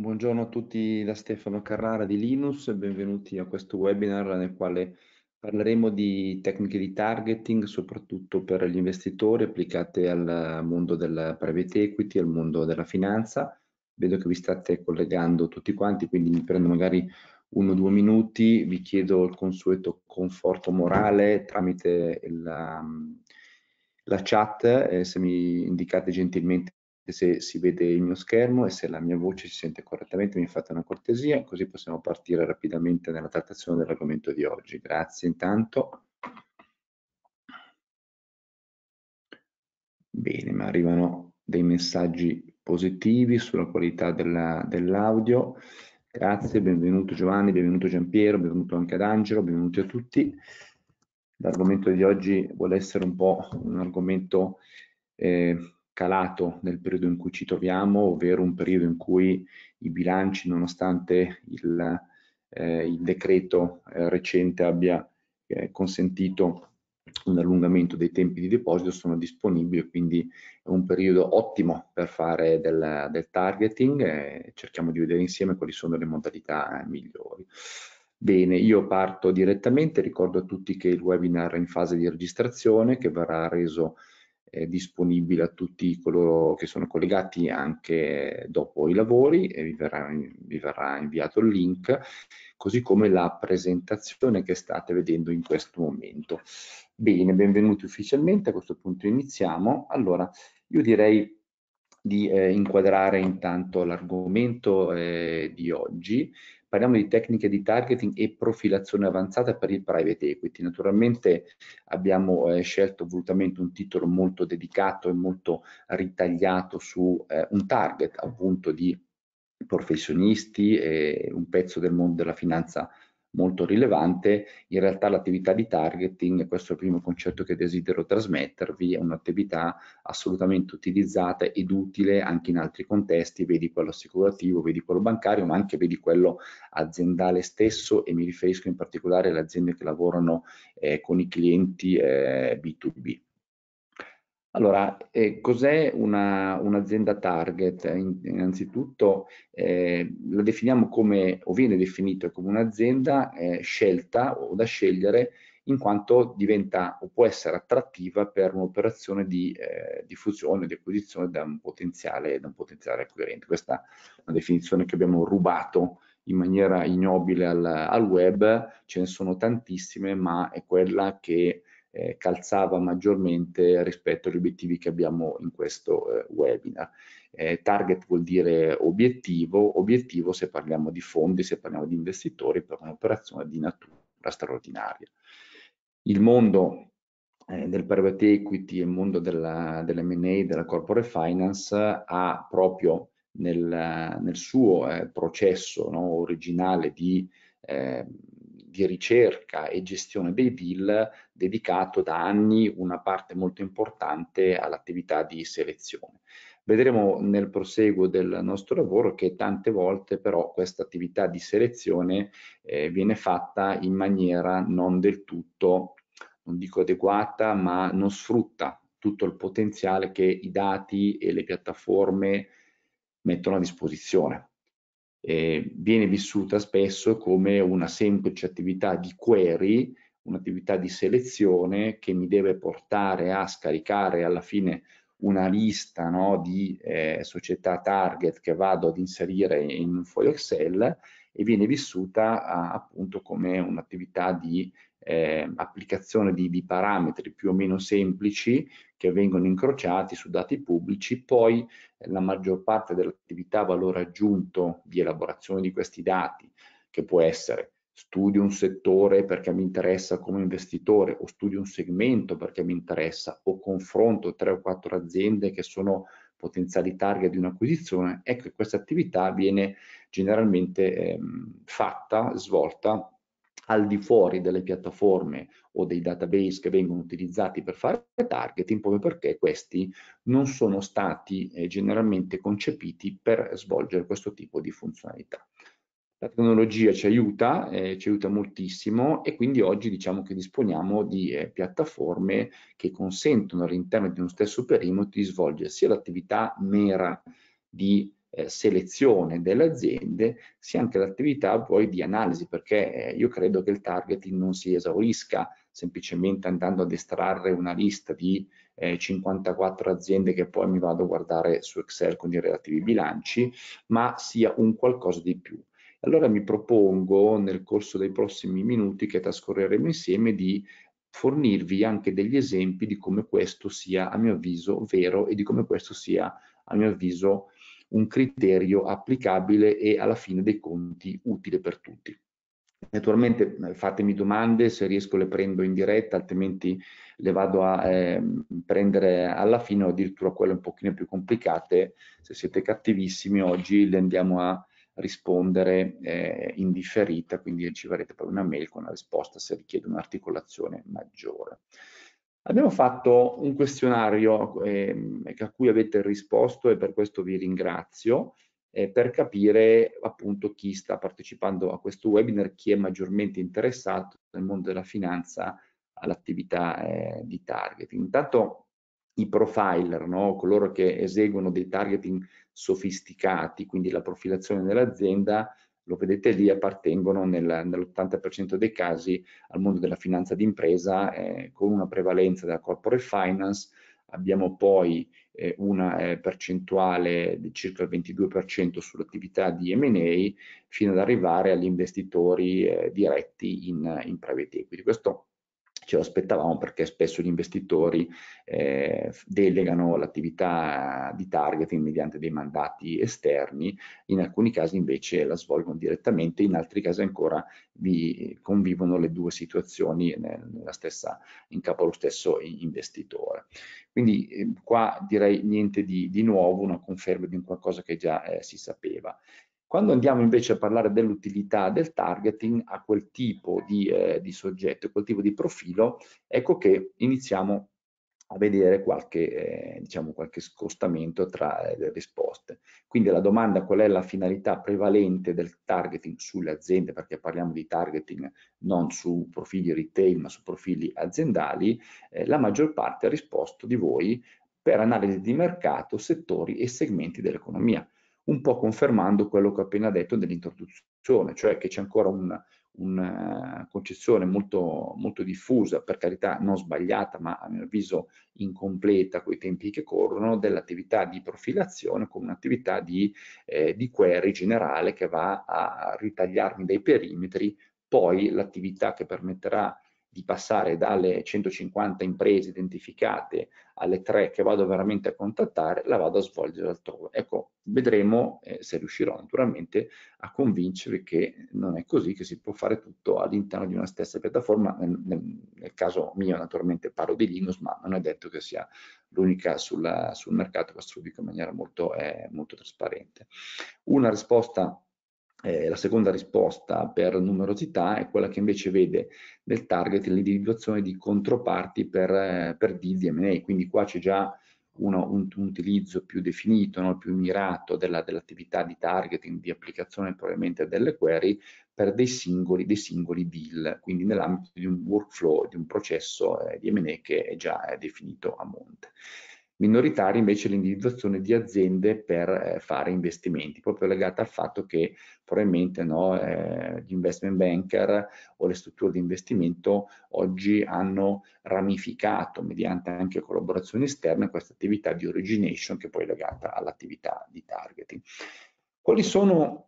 Buongiorno a tutti da Stefano Carrara di Linus e benvenuti a questo webinar nel quale parleremo di tecniche di targeting soprattutto per gli investitori applicate al mondo del private equity, al mondo della finanza. Vedo che vi state collegando tutti quanti, quindi mi prendo magari uno o due minuti, vi chiedo il consueto conforto morale tramite la, la chat, eh, se mi indicate gentilmente se si vede il mio schermo e se la mia voce si sente correttamente mi fate una cortesia, così possiamo partire rapidamente nella trattazione dell'argomento di oggi. Grazie intanto. Bene, ma arrivano dei messaggi positivi sulla qualità dell'audio. Dell Grazie, benvenuto Giovanni, benvenuto Giampiero, benvenuto anche ad Angelo, benvenuti a tutti. L'argomento di oggi vuole essere un po' un argomento eh, calato nel periodo in cui ci troviamo, ovvero un periodo in cui i bilanci, nonostante il, eh, il decreto eh, recente abbia eh, consentito un allungamento dei tempi di deposito, sono disponibili, quindi è un periodo ottimo per fare del, del targeting eh, cerchiamo di vedere insieme quali sono le modalità eh, migliori. Bene, io parto direttamente, ricordo a tutti che il webinar è in fase di registrazione che verrà reso disponibile a tutti coloro che sono collegati anche dopo i lavori e vi verrà, vi verrà inviato il link, così come la presentazione che state vedendo in questo momento. Bene, benvenuti ufficialmente, a questo punto iniziamo. Allora, io direi di eh, inquadrare intanto l'argomento eh, di oggi Parliamo di tecniche di targeting e profilazione avanzata per il private equity. Naturalmente abbiamo eh, scelto volutamente un titolo molto dedicato e molto ritagliato su eh, un target appunto di professionisti e un pezzo del mondo della finanza molto rilevante, in realtà l'attività di targeting, questo è il primo concetto che desidero trasmettervi, è un'attività assolutamente utilizzata ed utile anche in altri contesti, vedi quello assicurativo, vedi quello bancario, ma anche vedi quello aziendale stesso e mi riferisco in particolare alle aziende che lavorano eh, con i clienti eh, B2B. Allora, ehm, cos'è una un'azienda target? In innanzitutto, ehm, la definiamo come o viene definita come un'azienda, ehm, scelta o da scegliere in quanto diventa o può essere attrattiva per un'operazione di, ehm, di di acquisizione da un potenziale da un potenziale acquirente. Questa è una definizione che abbiamo rubato in maniera ignobile al al web, ce ne sono tantissime, ma è quella che eh, calzava maggiormente rispetto agli obiettivi che abbiamo in questo eh, webinar. Eh, target vuol dire obiettivo, obiettivo se parliamo di fondi, se parliamo di investitori per un'operazione di natura straordinaria. Il mondo eh, del private equity e il mondo della, dell'MA, della corporate finance ha proprio nel, nel suo eh, processo no, originale di eh, di ricerca e gestione dei deal dedicato da anni una parte molto importante all'attività di selezione. Vedremo nel proseguo del nostro lavoro che tante volte però questa attività di selezione eh, viene fatta in maniera non del tutto, non dico adeguata, ma non sfrutta tutto il potenziale che i dati e le piattaforme mettono a disposizione eh, viene vissuta spesso come una semplice attività di query, un'attività di selezione che mi deve portare a scaricare alla fine una lista no, di eh, società target che vado ad inserire in un foglio Excel e viene vissuta a, appunto come un'attività di eh, applicazione di, di, parametri più o meno semplici che vengono incrociati su dati pubblici, poi eh, la maggior parte dell'attività valore aggiunto di elaborazione di questi dati, che può essere studio un settore perché mi interessa come investitore o studio un segmento perché mi interessa o confronto tre o quattro aziende che sono potenziali target di un'acquisizione, ecco questa attività viene generalmente ehm, fatta, svolta al di fuori delle piattaforme o dei database che vengono utilizzati per fare targeting proprio perché questi non sono stati eh, generalmente concepiti per svolgere questo tipo di funzionalità. La tecnologia ci aiuta, eh, ci aiuta moltissimo e quindi oggi diciamo che disponiamo di eh, piattaforme che consentono all'interno di uno stesso perimetro di svolgere sia l'attività mera di eh, selezione delle aziende sia anche l'attività poi di analisi perché eh, io credo che il targeting non si esaurisca semplicemente andando ad estrarre una lista di eh, 54 aziende che poi mi vado a guardare su Excel con i relativi bilanci ma sia un qualcosa di più allora mi propongo nel corso dei prossimi minuti che trascorreremo insieme di fornirvi anche degli esempi di come questo sia a mio avviso vero e di come questo sia a mio avviso un criterio applicabile e alla fine dei conti utile per tutti. Naturalmente eh, fatemi domande, se riesco le prendo in diretta, altrimenti le vado a eh, prendere alla fine o addirittura quelle un pochino più complicate. Se siete cattivissimi oggi le andiamo a rispondere eh, in differita, quindi riceverete poi una mail con la risposta se richiede un'articolazione maggiore. Abbiamo fatto un questionario eh, a cui avete risposto e per questo vi ringrazio eh, per capire appunto chi sta partecipando a questo webinar, chi è maggiormente interessato nel mondo della finanza all'attività eh, di targeting. Intanto i profiler, no? coloro che eseguono dei targeting sofisticati, quindi la profilazione dell'azienda, lo vedete lì, appartengono nel, nell'80% dei casi al mondo della finanza d'impresa eh, con una prevalenza della corporate finance, abbiamo poi eh, una eh, percentuale di circa il 22% sull'attività di M&A fino ad arrivare agli investitori eh, diretti in, in private equity. Questo ce lo aspettavamo perché spesso gli investitori eh, delegano l'attività di targeting mediante dei mandati esterni, in alcuni casi invece la svolgono direttamente, in altri casi ancora vi convivono le due situazioni stessa, in capo allo stesso investitore. Quindi eh, qua direi niente di, di, nuovo, una conferma di un qualcosa che già eh, si sapeva. Quando andiamo invece a parlare dell'utilità del targeting a quel tipo di, eh, di soggetto, a quel tipo di profilo, ecco che iniziamo a vedere qualche, eh, diciamo, qualche scostamento tra eh, le risposte. Quindi la domanda qual è la finalità prevalente del targeting sulle aziende, perché parliamo di targeting non su profili retail ma su profili aziendali, eh, la maggior parte ha risposto di voi per analisi di mercato, settori e segmenti dell'economia un po' confermando quello che ho appena detto nell'introduzione, cioè che c'è ancora un, una eh, concezione molto, molto, diffusa, per carità non sbagliata, ma a mio avviso incompleta con i tempi che corrono, dell'attività di profilazione come un'attività di, eh, di query generale che va a ritagliarmi dei perimetri, poi l'attività che permetterà di passare dalle 150 imprese identificate alle tre che vado veramente a contattare, la vado a svolgere altrove. Ecco, vedremo eh, se riuscirò naturalmente a convincervi che non è così, che si può fare tutto all'interno di una stessa piattaforma. Nel, nel, nel, caso mio naturalmente parlo di Linux, ma non è detto che sia l'unica sul mercato, questo lo dico in maniera molto, eh, molto trasparente. Una risposta eh, la seconda risposta per numerosità è quella che invece vede nel target l'individuazione di controparti per, eh, per deal di M&A, quindi qua c'è già uno, un, un, utilizzo più definito, no? più mirato dell'attività di targeting, di applicazione probabilmente delle query per dei singoli, dei singoli deal, quindi nell'ambito di un workflow, di un processo eh, di M&A che è già eh, definito a monte minoritaria invece l'individuazione di aziende per eh, fare investimenti, proprio legata al fatto che probabilmente no, eh, gli investment banker o le strutture di investimento oggi hanno ramificato mediante anche collaborazioni esterne questa attività di origination che poi è legata all'attività di targeting. Quali sono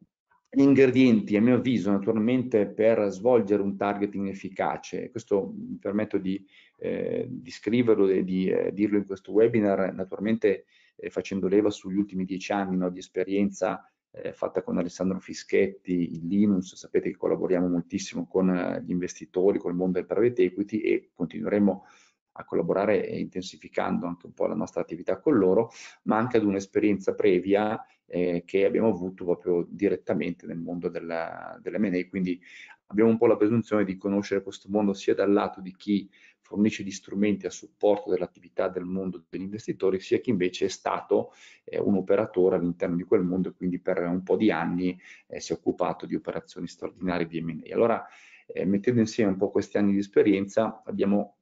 gli ingredienti, a mio avviso, naturalmente per svolgere un targeting efficace? Questo mi permetto di eh, di scriverlo e di eh, dirlo in questo webinar, naturalmente eh, facendo leva sugli ultimi dieci anni no, di esperienza eh, fatta con Alessandro Fischetti in Linux, sapete che collaboriamo moltissimo con eh, gli investitori, col mondo del private equity e continueremo a collaborare intensificando anche un po' la nostra attività con loro, ma anche ad un'esperienza previa eh, che abbiamo avuto proprio direttamente nel mondo della, dell'MA, quindi abbiamo un po' la presunzione di conoscere questo mondo sia dal lato di chi fornisce gli strumenti a supporto dell'attività del mondo degli investitori, sia chi invece è stato eh, un operatore all'interno di quel mondo e quindi per un po' di anni eh, si è occupato di operazioni straordinarie di M&A. Allora, eh, mettendo insieme un po' questi anni di esperienza, abbiamo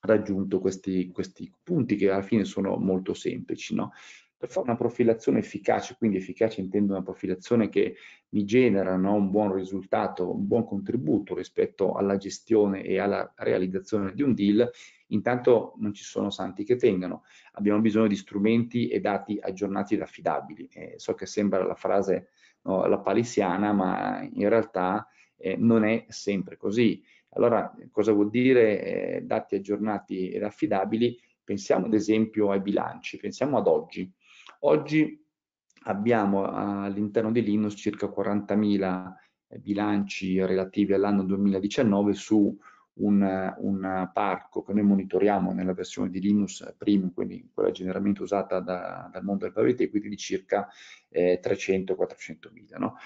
raggiunto questi, questi punti che alla fine sono molto semplici. No? Per fare una profilazione efficace, quindi efficace intendo una profilazione che mi genera no, un buon risultato, un buon contributo rispetto alla gestione e alla realizzazione di un deal, intanto non ci sono santi che tengano, abbiamo bisogno di strumenti e dati aggiornati ed affidabili. Eh, so che sembra la frase no, la palissiana, ma in realtà eh, non è sempre così. Allora, cosa vuol dire eh, dati aggiornati ed affidabili? Pensiamo ad esempio ai bilanci, pensiamo ad oggi. Oggi abbiamo ah, all'interno di Linux circa 40.000 eh, bilanci relativi all'anno 2019 su un, un, parco che noi monitoriamo nella versione di Linux eh, Premium, quindi quella generalmente usata da, dal mondo del private equity, di circa eh, 300 400000 No?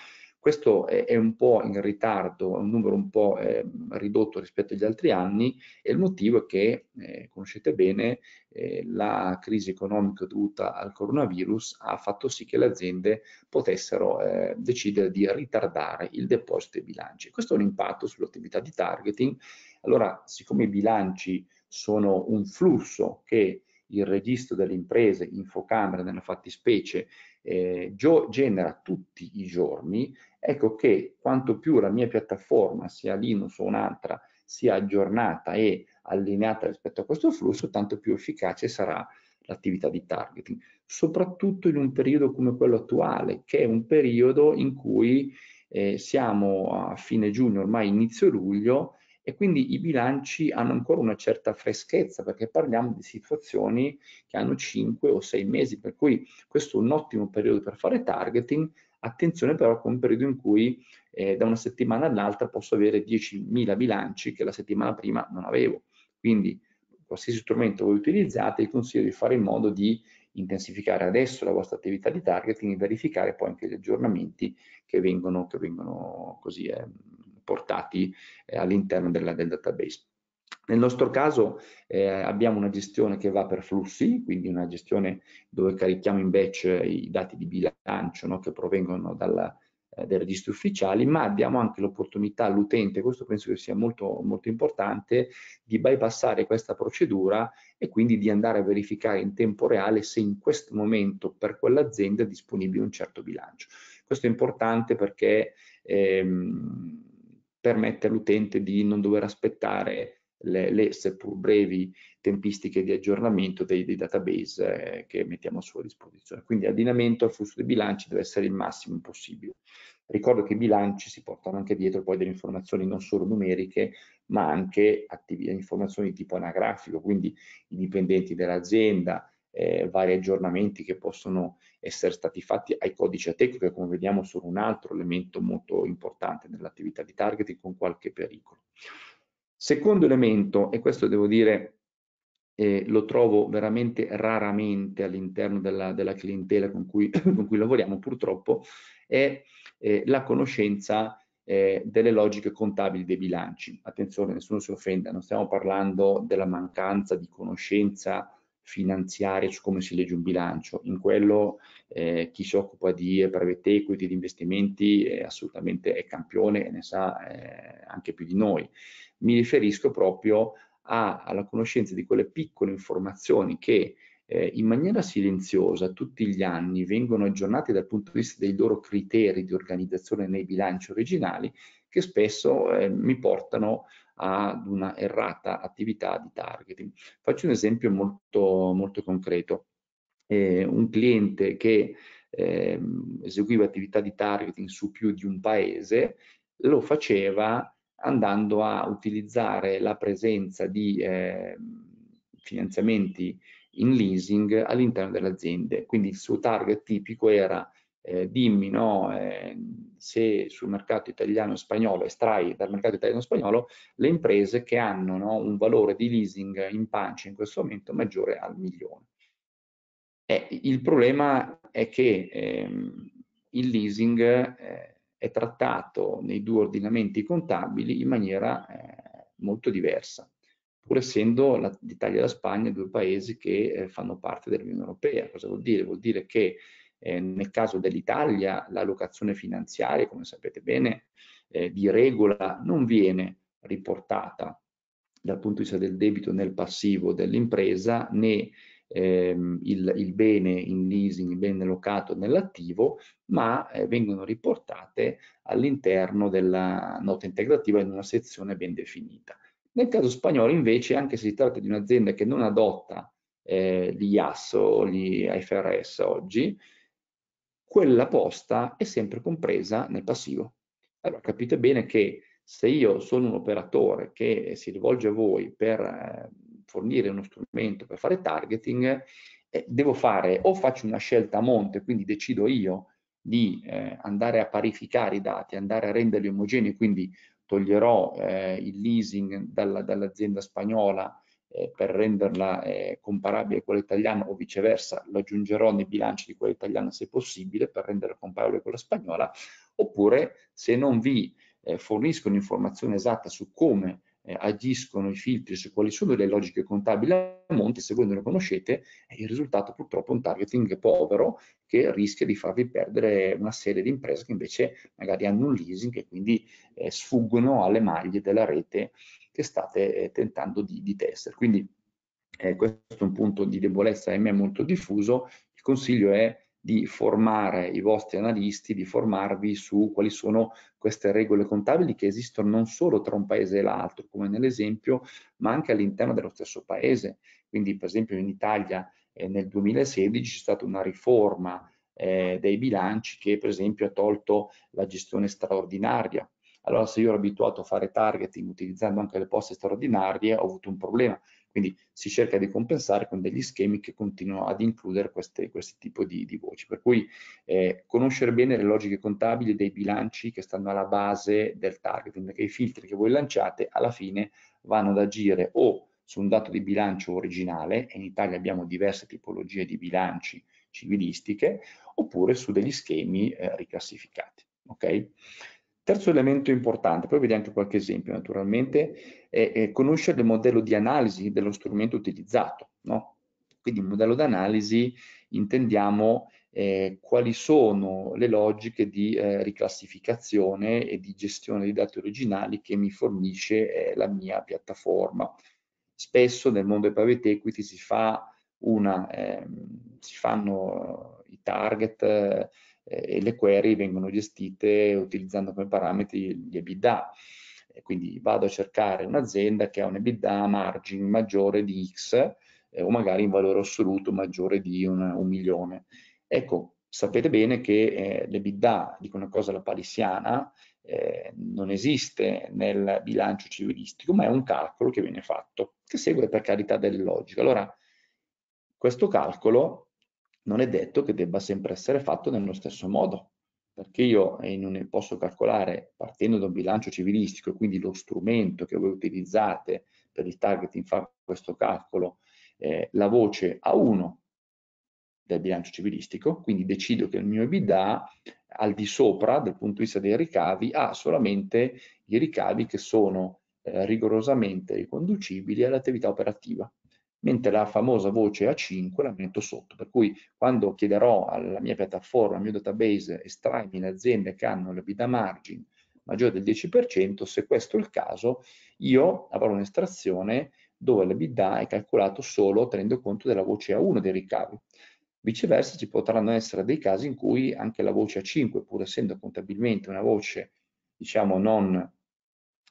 Questo è, è un po' in ritardo, è un numero un po' eh, ridotto rispetto agli altri anni e il motivo è che, eh, conoscete bene, eh, la crisi economica dovuta al coronavirus ha fatto sì che le aziende potessero eh, decidere di ritardare il deposito dei bilanci. Questo ha un impatto sull'attività di targeting. Allora, siccome i bilanci sono un flusso che il registro delle imprese, Infocamera nella fattispecie, eh, genera tutti i giorni, ecco che quanto più la mia piattaforma, sia Linux o un'altra, sia aggiornata e allineata rispetto a questo flusso, tanto più efficace sarà l'attività di targeting, soprattutto in un periodo come quello attuale, che è un periodo in cui eh, siamo a fine giugno, ormai inizio luglio, e quindi i bilanci hanno ancora una certa freschezza perché parliamo di situazioni che hanno 5 o 6 mesi, per cui questo è un ottimo periodo per fare targeting, attenzione però con un periodo in cui eh, da una settimana all'altra posso avere 10.000 bilanci che la settimana prima non avevo. Quindi qualsiasi strumento voi utilizzate, vi consiglio di fare in modo di intensificare adesso la vostra attività di targeting e verificare poi anche gli aggiornamenti che vengono, che vengono così eh, portati eh, all'interno del database. Nel nostro caso eh, abbiamo una gestione che va per flussi, quindi una gestione dove carichiamo in batch i dati di bilancio no, che provengono dalla, eh, dai registri ufficiali, ma diamo anche l'opportunità all'utente, questo penso che sia molto, molto importante, di bypassare questa procedura e quindi di andare a verificare in tempo reale se in questo momento per quell'azienda è disponibile un certo bilancio. Questo è importante perché... Ehm, permette all'utente di non dover aspettare le, le, seppur brevi tempistiche di aggiornamento dei, dei database eh, che mettiamo a sua disposizione. Quindi l'addinamento al flusso dei bilanci deve essere il massimo possibile. Ricordo che i bilanci si portano anche dietro poi delle informazioni non solo numeriche, ma anche attivi, informazioni di tipo anagrafico, quindi i dipendenti dell'azienda, eh, vari aggiornamenti che possono essere stati fatti ai codici ATECO che come vediamo sono un altro elemento molto importante nell'attività di targeting con qualche pericolo. Secondo elemento, e questo devo dire eh, lo trovo veramente raramente all'interno della, della, clientela con cui, con cui, lavoriamo purtroppo, è eh, la conoscenza eh, delle logiche contabili dei bilanci. Attenzione, nessuno si offenda, non stiamo parlando della mancanza di conoscenza finanziarie su come si legge un bilancio. In quello eh, chi si occupa di private equity, di investimenti, è eh, assolutamente è campione e ne sa eh, anche più di noi. Mi riferisco proprio a, alla conoscenza di quelle piccole informazioni che eh, in maniera silenziosa tutti gli anni vengono aggiornate dal punto di vista dei loro criteri di organizzazione nei bilanci originali che spesso eh, mi portano ad una errata attività di targeting. Faccio un esempio molto, molto concreto. Eh, un cliente che eh, eseguiva attività di targeting su più di un paese lo faceva andando a utilizzare la presenza di eh, finanziamenti in leasing all'interno delle aziende. Quindi il suo target tipico era eh, dimmi no, eh, se sul mercato italiano e spagnolo estrai dal mercato italiano e spagnolo le imprese che hanno no, un valore di leasing in pancia in questo momento maggiore al milione. Eh, il problema è che ehm, il leasing eh, è trattato nei due ordinamenti contabili in maniera eh, molto diversa pur essendo l'Italia e la Spagna due paesi che eh, fanno parte dell'Unione Europea. Cosa vuol dire? Vuol dire che eh, nel caso dell'Italia la locazione finanziaria, come sapete bene, eh, di regola non viene riportata dal punto di vista del debito nel passivo dell'impresa né ehm, il, il, bene in leasing, il bene locato nell'attivo, ma eh, vengono riportate all'interno della nota integrativa in una sezione ben definita. Nel caso spagnolo invece, anche se si tratta di un'azienda che non adotta eh, IAS o gli IFRS oggi, quella posta è sempre compresa nel passivo. Allora capite bene che se io sono un operatore che si rivolge a voi per eh, fornire uno strumento per fare targeting, eh, devo fare o faccio una scelta a monte, quindi decido io di eh, andare a parificare i dati, andare a renderli omogenei, quindi toglierò il leasing dall'azienda spagnola eh, per renderla eh, comparabile a quella italiana o viceversa lo aggiungerò nei bilanci di quella italiana se possibile per renderla comparabile a quella spagnola oppure se non vi eh, fornisco un'informazione esatta su come eh, agiscono i filtri, su quali sono le logiche contabili a monte, se voi non le conoscete eh, il risultato purtroppo è un targeting povero che rischia di farvi perdere una serie di imprese che invece magari hanno un leasing e quindi eh, sfuggono alle maglie della rete che state eh, tentando di, di tessere. Quindi eh, questo è un punto di debolezza me molto diffuso. Il consiglio è di formare i vostri analisti, di formarvi su quali sono queste regole contabili che esistono non solo tra un paese e l'altro, come nell'esempio, ma anche all'interno dello stesso paese. Quindi, per esempio, in Italia eh, nel 2016 c'è stata una riforma eh, dei bilanci che, per esempio, ha tolto la gestione straordinaria allora se io ero abituato a fare targeting utilizzando anche le poste straordinarie ho avuto un problema, quindi si cerca di compensare con degli schemi che continuano ad includere queste, questi tipi di, di, voci. Per cui eh, conoscere bene le logiche contabili dei bilanci che stanno alla base del targeting, perché i filtri che voi lanciate alla fine vanno ad agire o su un dato di bilancio originale, e in Italia abbiamo diverse tipologie di bilanci civilistiche, oppure su degli schemi eh, riclassificati. Okay? Terzo elemento importante, poi vedi anche qualche esempio naturalmente, è, è conoscere il modello di analisi dello strumento utilizzato. No? Quindi il modello di analisi intendiamo eh, quali sono le logiche di eh, riclassificazione e di gestione dei dati originali che mi fornisce eh, la mia piattaforma. Spesso nel mondo dei private equity si, fa una, ehm, si fanno i target eh, e le query vengono gestite utilizzando come parametri gli EBITDA. Quindi vado a cercare un'azienda che ha un EBITDA margin maggiore di X eh, o magari in valore assoluto maggiore di una, un milione. Ecco, sapete bene che eh, l'EBITDA, dico una cosa la palissiana, eh, non esiste nel bilancio civilistico, ma è un calcolo che viene fatto, che segue per carità delle logiche. Allora, questo calcolo non è detto che debba sempre essere fatto nello stesso modo, perché io non posso calcolare partendo da un bilancio civilistico, quindi lo strumento che voi utilizzate per il targeting fa questo calcolo, eh, la voce A1 del bilancio civilistico, quindi decido che il mio EBITDA al di sopra dal punto di vista dei ricavi ha solamente i ricavi che sono eh, rigorosamente riconducibili all'attività operativa mentre la famosa voce A5 la metto sotto, per cui quando chiederò alla mia piattaforma, al mio database, estraimi le aziende che hanno bida margin maggiore del 10%, se questo è il caso, io avrò un'estrazione dove l'EBITDA è calcolato solo tenendo conto della voce A1 dei ricavi. Viceversa ci potranno essere dei casi in cui anche la voce A5, pur essendo contabilmente una voce diciamo non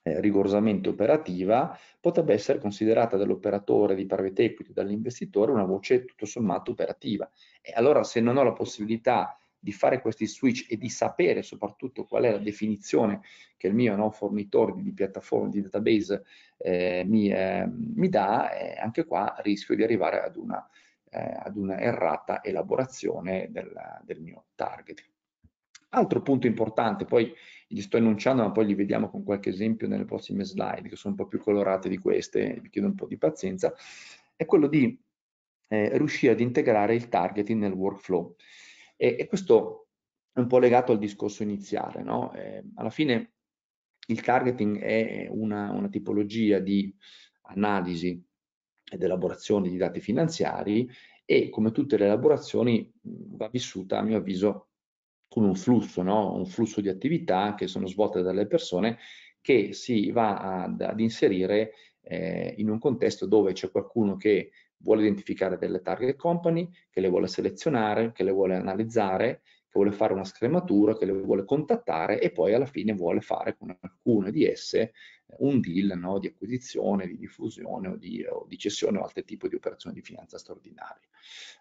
eh, rigorosamente operativa, potrebbe essere considerata dall'operatore di private equity, dall'investitore, una voce tutto sommato operativa. E allora se non ho la possibilità di fare questi switch e di sapere soprattutto qual è la definizione che il mio no, fornitore di piattaforma, di database eh, mi, eh, mi, dà, eh, anche qua rischio di arrivare ad una, eh, ad una errata elaborazione del, del mio target. Altro punto importante, poi li sto enunciando ma poi li vediamo con qualche esempio nelle prossime slide che sono un po' più colorate di queste, vi chiedo un po' di pazienza, è quello di eh, riuscire ad integrare il targeting nel workflow. E, e, questo è un po' legato al discorso iniziale, no? eh, alla fine il targeting è una, una tipologia di analisi ed elaborazione di dati finanziari e come tutte le elaborazioni va vissuta a mio avviso con un flusso, no? un flusso di attività che sono svolte dalle persone che si va ad, ad inserire eh, in un contesto dove c'è qualcuno che vuole identificare delle target company, che le vuole selezionare, che le vuole analizzare, che vuole fare una scrematura, che le vuole contattare e poi alla fine vuole fare con alcune di esse eh, un deal no, di acquisizione, di diffusione o di, o di cessione o altri tipi di operazioni di finanza straordinaria.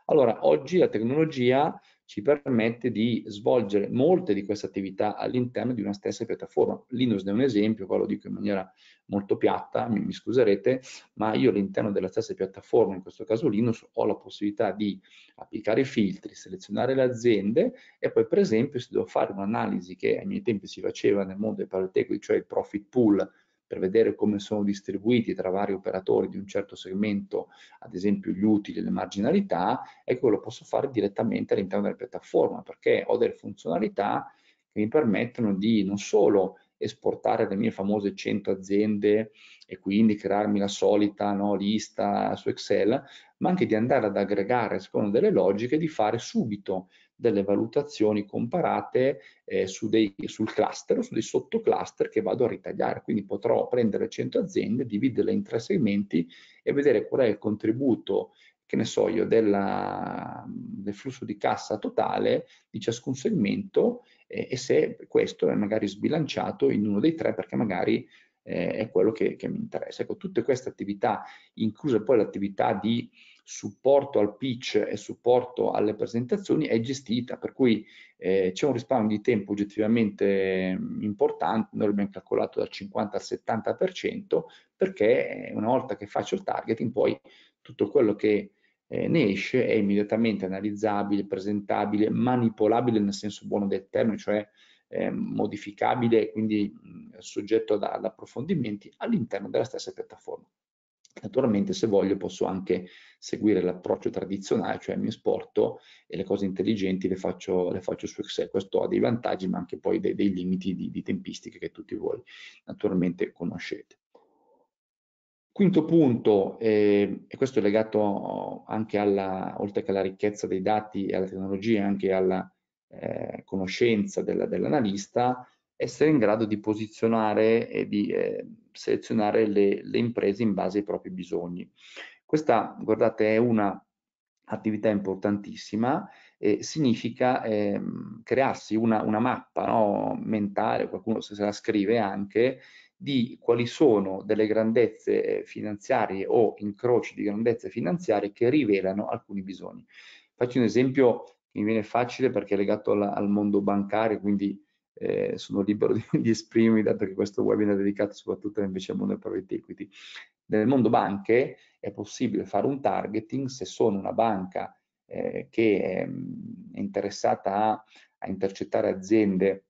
Allora, oggi la tecnologia ci permette di svolgere molte di queste attività all'interno di una stessa piattaforma. Linux è un esempio, qua lo dico in maniera molto piatta, mi, mi scuserete, ma io all'interno della stessa piattaforma, in questo caso Linux, ho la possibilità di applicare filtri, selezionare le aziende e poi per esempio se devo fare un'analisi che ai miei tempi si faceva nel mondo dei paritetici, cioè il profit pool per vedere come sono distribuiti tra vari operatori di un certo segmento, ad esempio gli utili e le marginalità, ecco che lo posso fare direttamente all'interno della piattaforma perché ho delle funzionalità che mi permettono di non solo esportare le mie famose 100 aziende e quindi crearmi la solita no, lista su Excel, ma anche di andare ad aggregare secondo delle logiche di fare subito delle valutazioni comparate eh, su dei, sul cluster o su dei sottocluster che vado a ritagliare. Quindi potrò prendere 100 aziende, dividerle in tre segmenti e vedere qual è il contributo che ne so io, della, del flusso di cassa totale di ciascun segmento eh, e se questo è magari sbilanciato in uno dei tre perché magari eh, è quello che, che, mi interessa. Ecco, tutte queste attività, incluse poi l'attività di supporto al pitch e supporto alle presentazioni è gestita, per cui eh, c'è un risparmio di tempo oggettivamente importante, noi l'abbiamo calcolato dal 50 al 70%, perché eh, una volta che faccio il targeting poi tutto quello che eh, ne esce è immediatamente analizzabile, presentabile, manipolabile nel senso buono del termine, cioè eh, modificabile, quindi mh, soggetto ad, ad approfondimenti all'interno della stessa piattaforma. Naturalmente se voglio posso anche seguire l'approccio tradizionale, cioè mi esporto e le cose intelligenti le faccio, le faccio su Excel. Questo ha dei vantaggi ma anche poi dei, dei limiti di, di tempistiche che tutti voi naturalmente conoscete. Quinto punto, eh, e questo è legato anche alla, oltre che alla ricchezza dei dati e alla tecnologia, anche alla eh, conoscenza dell'analista, dell essere in grado di posizionare e di eh, selezionare le, le, imprese in base ai propri bisogni. Questa, guardate, è una attività importantissima e significa eh, crearsi una, una mappa no? mentale, qualcuno se la scrive anche, di quali sono delle grandezze eh, finanziarie o incroci di grandezze finanziarie che rivelano alcuni bisogni. Faccio un esempio che mi viene facile perché è legato alla, al mondo bancario, quindi eh, sono libero di, di, esprimermi, dato che questo webinar è dedicato soprattutto invece al mondo del private equity. Nel mondo banche è possibile fare un targeting se sono una banca eh, che ehm, è interessata a, a intercettare aziende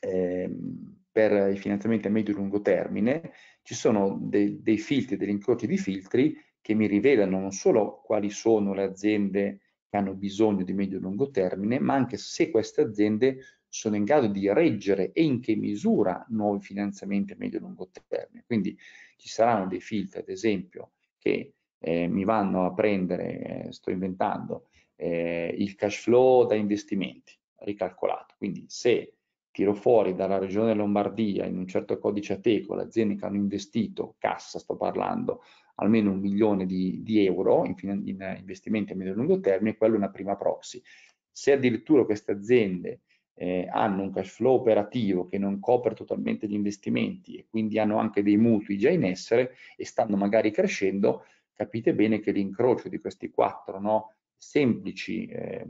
ehm, per i finanziamenti a medio e lungo termine, ci sono dei, dei filtri, degli incroci di filtri che mi rivelano non solo quali sono le aziende che hanno bisogno di medio e lungo termine, ma anche se queste aziende sono in grado di reggere e in che misura nuovi finanziamenti a medio e lungo termine. Quindi ci saranno dei filtri, ad esempio, che eh, mi vanno a prendere, eh, sto inventando, eh, il cash flow da investimenti ricalcolato. Quindi se tiro fuori dalla regione Lombardia in un certo codice ateco le aziende che hanno investito, cassa sto parlando, almeno un milione di, di euro in, in investimenti a medio e lungo termine, quello è una prima proxy. Se addirittura queste aziende eh, hanno un cash flow operativo che non copre totalmente gli investimenti e quindi hanno anche dei mutui già in essere e stanno magari crescendo, capite bene che l'incrocio di questi quattro no, semplici eh,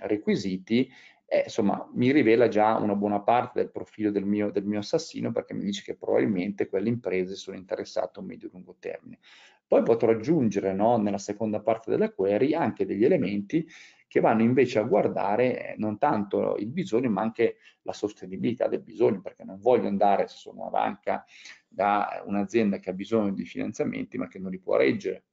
requisiti eh, insomma, mi rivela già una buona parte del profilo del mio, del mio assassino perché mi dice che probabilmente quelle imprese sono interessate a un medio-lungo termine. Poi potrò aggiungere no, nella seconda parte della query anche degli elementi che vanno invece a guardare eh, non tanto il bisogno ma anche la sostenibilità del bisogno, perché non voglio andare, se sono una banca, da un'azienda che ha bisogno di finanziamenti ma che non li può reggere.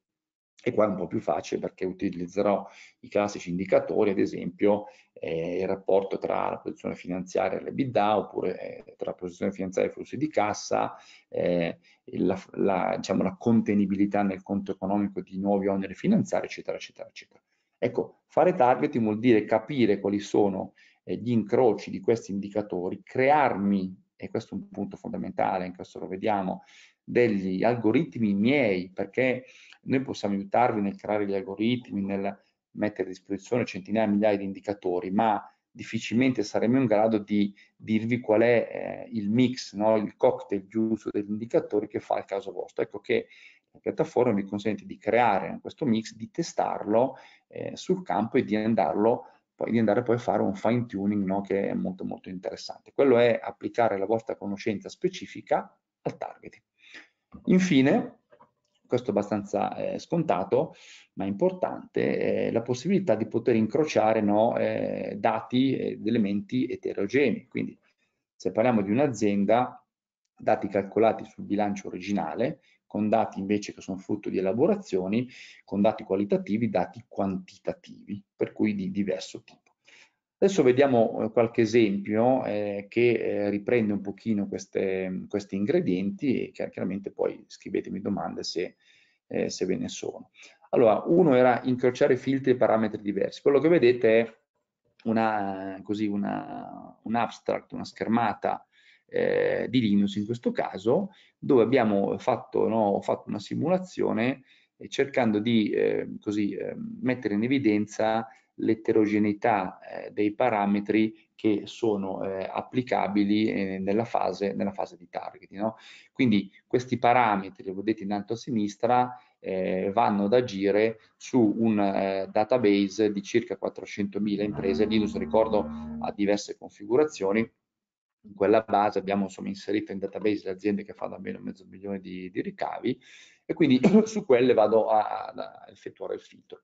E qua è un po' più facile perché utilizzerò i classici indicatori, ad esempio eh, il rapporto tra la posizione finanziaria e l'EBITDA, oppure eh, tra la posizione finanziaria e i flussi di cassa, eh, la, la, diciamo, la contenibilità nel conto economico di nuovi oneri finanziari, eccetera, eccetera, eccetera. Ecco, fare targeting vuol dire capire quali sono eh, gli incroci di questi indicatori, crearmi, e questo è un punto fondamentale, in questo lo vediamo, degli algoritmi miei, perché noi possiamo aiutarvi nel creare gli algoritmi, nel mettere a disposizione centinaia, migliaia di indicatori, ma difficilmente saremo in grado di dirvi qual è eh, il mix, no? il cocktail giusto degli indicatori che fa il caso vostro. Ecco che la piattaforma vi consente di creare questo mix, di testarlo eh, sul campo e di, andarlo, poi, di andare poi a fare un fine tuning no? che è molto molto interessante. Quello è applicare la vostra conoscenza specifica al targeting. Infine, questo è abbastanza eh, scontato, ma importante, eh, la possibilità di poter incrociare no, eh, dati eh, ed elementi eterogenei. Quindi se parliamo di un'azienda, dati calcolati sul bilancio originale con dati invece che sono frutto di elaborazioni, con dati qualitativi, dati quantitativi, per cui di diverso tipo. Adesso vediamo eh, qualche esempio eh, che eh, riprende un pochino queste, questi ingredienti e chiaramente poi scrivetemi domande se, eh, se ve ne sono. Allora, uno era incrociare filtri e parametri diversi. Quello che vedete è una, così, una, un abstract, una schermata eh, di Linux in questo caso, dove abbiamo fatto, no, fatto una simulazione eh, cercando di eh, così, eh, mettere in evidenza l'eterogeneità eh, dei parametri che sono eh, applicabili nella fase, nella, fase, di targeting. No? Quindi questi parametri, li vedete in alto a sinistra, eh, vanno ad agire su un eh, database di circa 400.000 imprese. Linux, ricordo, ha diverse configurazioni in quella base abbiamo insomma, inserito in database le aziende che fanno almeno mezzo milione di, di ricavi e quindi mm. su quelle vado a, a, effettuare il filtro.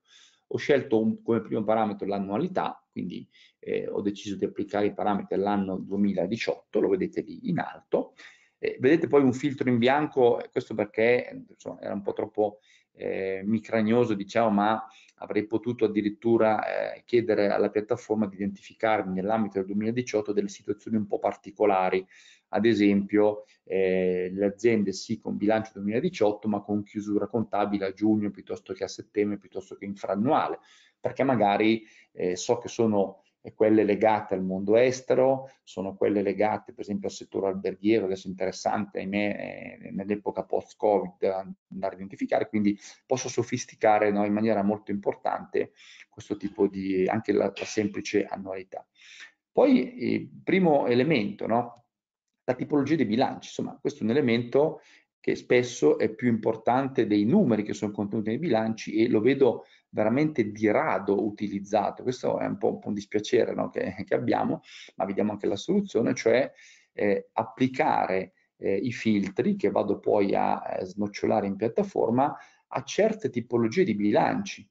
Ho scelto un, come primo parametro l'annualità, quindi eh, ho deciso di applicare i parametri all'anno 2018, lo vedete lì in alto. Eh, vedete poi un filtro in bianco, eh, questo perché eh, insomma, era un po' troppo eh, micragnoso, diciamo, ma avrei potuto addirittura eh, chiedere alla piattaforma di identificarmi nell'ambito del 2018 delle situazioni un po' particolari, ad esempio eh, le aziende sì con bilancio 2018 ma con chiusura contabile a giugno piuttosto che a settembre piuttosto che infrannuale, perché magari eh, so che sono e quelle legate al mondo estero, sono quelle legate per esempio al settore alberghiero, adesso è interessante ahimè eh, nell'epoca post-Covid andare a identificare, quindi posso sofisticare no, in maniera molto importante questo tipo di, anche la, la semplice annualità. Poi il primo elemento, no? la tipologia dei bilanci, insomma questo è un elemento che spesso è più importante dei numeri che sono contenuti nei bilanci e lo vedo veramente di rado utilizzato, questo è un po', un, po un dispiacere no? che, che, abbiamo, ma vediamo anche la soluzione, cioè eh, applicare eh, i filtri che vado poi a eh, snocciolare in piattaforma a certe tipologie di bilanci.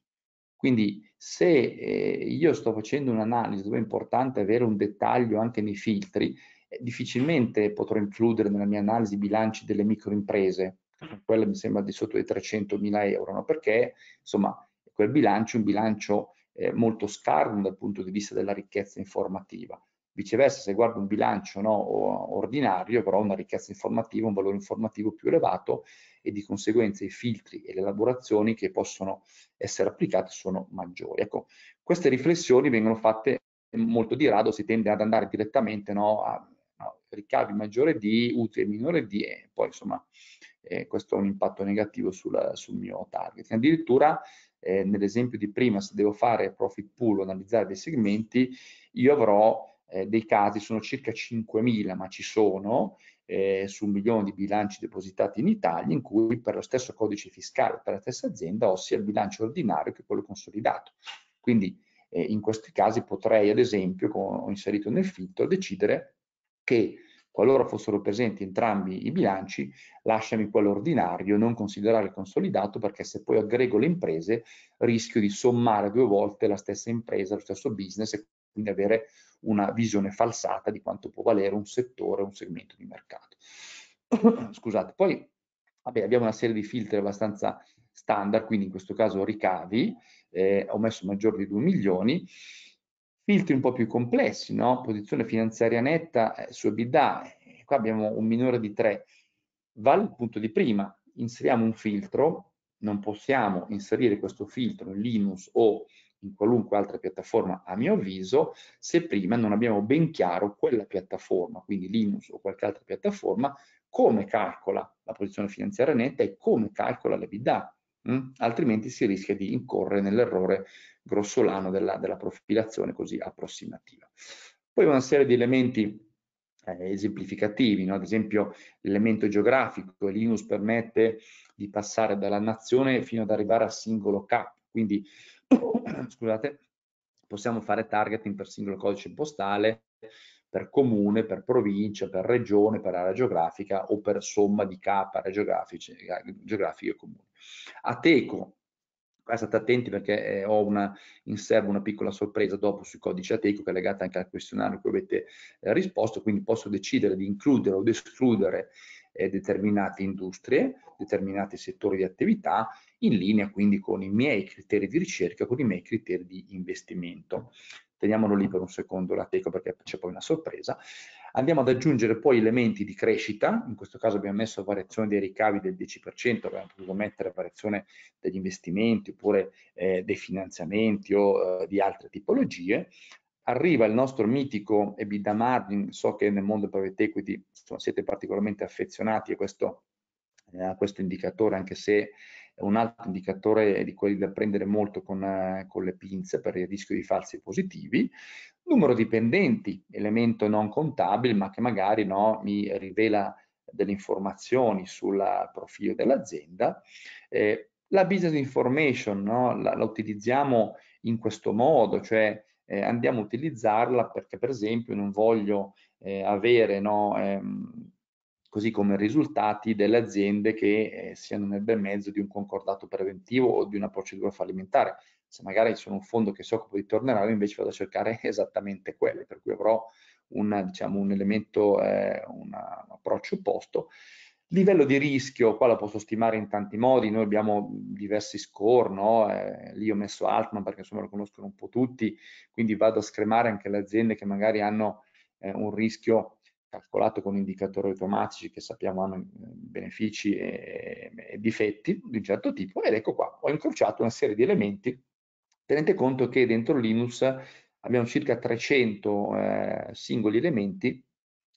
Quindi se eh, io sto facendo un'analisi dove è importante avere un dettaglio anche nei filtri, eh, difficilmente potrò includere nella mia analisi bilanci delle microimprese, quella mi sembra di sotto i 300.000 euro, no? perché insomma quel bilancio un bilancio eh, molto scarno dal punto di vista della ricchezza informativa. Viceversa, se guardo un bilancio no, ordinario, però una ricchezza informativa, un valore informativo più elevato e di conseguenza i filtri e le elaborazioni che possono essere applicate sono maggiori. Ecco, queste riflessioni vengono fatte molto di rado, si tende ad andare direttamente no, a, a ricavi maggiore di, utile minore di, e poi insomma eh, questo ha un impatto negativo sul, sul mio target. Addirittura eh, nell'esempio di prima, se devo fare profit pool o analizzare dei segmenti, io avrò eh, dei casi, sono circa 5.000, ma ci sono, eh, su un milione di bilanci depositati in Italia, in cui per lo stesso codice fiscale, per la stessa azienda, ho sia il bilancio ordinario che quello consolidato. Quindi eh, in questi casi potrei, ad esempio, come ho inserito nel filtro, decidere che Qualora fossero presenti entrambi i bilanci, lasciami quello ordinario, non considerare il consolidato perché se poi aggrego le imprese rischio di sommare due volte la stessa impresa, lo stesso business e quindi avere una visione falsata di quanto può valere un settore, un segmento di mercato. Scusate, poi vabbè, abbiamo una serie di filtri abbastanza standard, quindi in questo caso ricavi, eh, ho messo maggior di 2 milioni, filtri un po' più complessi, no? posizione finanziaria netta eh, su EBITDA, eh, qua abbiamo un minore di 3, vale il punto di prima, inseriamo un filtro, non possiamo inserire questo filtro in Linux o in qualunque altra piattaforma a mio avviso se prima non abbiamo ben chiaro quella piattaforma, quindi Linux o qualche altra piattaforma, come calcola la posizione finanziaria netta e come calcola l'EBITDA mh? Mm? altrimenti si rischia di incorrere nell'errore grossolano della, della, profilazione così approssimativa. Poi una serie di elementi eh, esemplificativi, no? ad esempio l'elemento geografico, Linux permette di passare dalla nazione fino ad arrivare al singolo cap, quindi scusate, possiamo fare targeting per singolo codice postale, per comune, per provincia, per regione, per area geografica o per somma di K area geografiche, eh, e comuni. Ateco, eh, state attenti perché eh, ho una, in serbo una piccola sorpresa dopo sui codici Ateco che è legata anche al questionario che avete eh, risposto, quindi posso decidere di includere o di escludere eh, determinate industrie, determinati settori di attività, in linea quindi con i miei criteri di ricerca, con i miei criteri di investimento teniamolo lì per un secondo l'ateco perché c'è poi una sorpresa. Andiamo ad aggiungere poi elementi di crescita, in questo caso abbiamo messo variazione dei ricavi del 10%, abbiamo potuto mettere variazione degli investimenti oppure eh, dei finanziamenti o eh, di altre tipologie. Arriva il nostro mitico EBITDA margin, so che nel mondo private equity insomma, siete particolarmente affezionati a questo, eh, a questo indicatore, anche se un altro indicatore di quelli da prendere molto con, eh, con, le pinze per il rischio di falsi positivi, numero dipendenti, elemento non contabile ma che magari no, mi rivela delle informazioni sul profilo dell'azienda, eh, la business information no, la, la, utilizziamo in questo modo, cioè eh, andiamo a utilizzarla perché per esempio non voglio eh, avere no, ehm, così come risultati delle aziende che eh, siano nel bel mezzo di un concordato preventivo o di una procedura fallimentare. Se magari sono un fondo che si occupa di tornerare, invece vado a cercare esattamente quelle, per cui avrò una, diciamo, un elemento, eh, un approccio opposto. Livello di rischio, qua lo posso stimare in tanti modi, noi abbiamo diversi score, no? eh, lì ho messo Altman perché insomma lo conoscono un po' tutti, quindi vado a scremare anche le aziende che magari hanno eh, un rischio calcolato con indicatori automatici che sappiamo hanno eh, benefici e, e difetti di un certo tipo ed ecco qua ho incrociato una serie di elementi tenete conto che dentro Linux abbiamo circa 300 eh, singoli elementi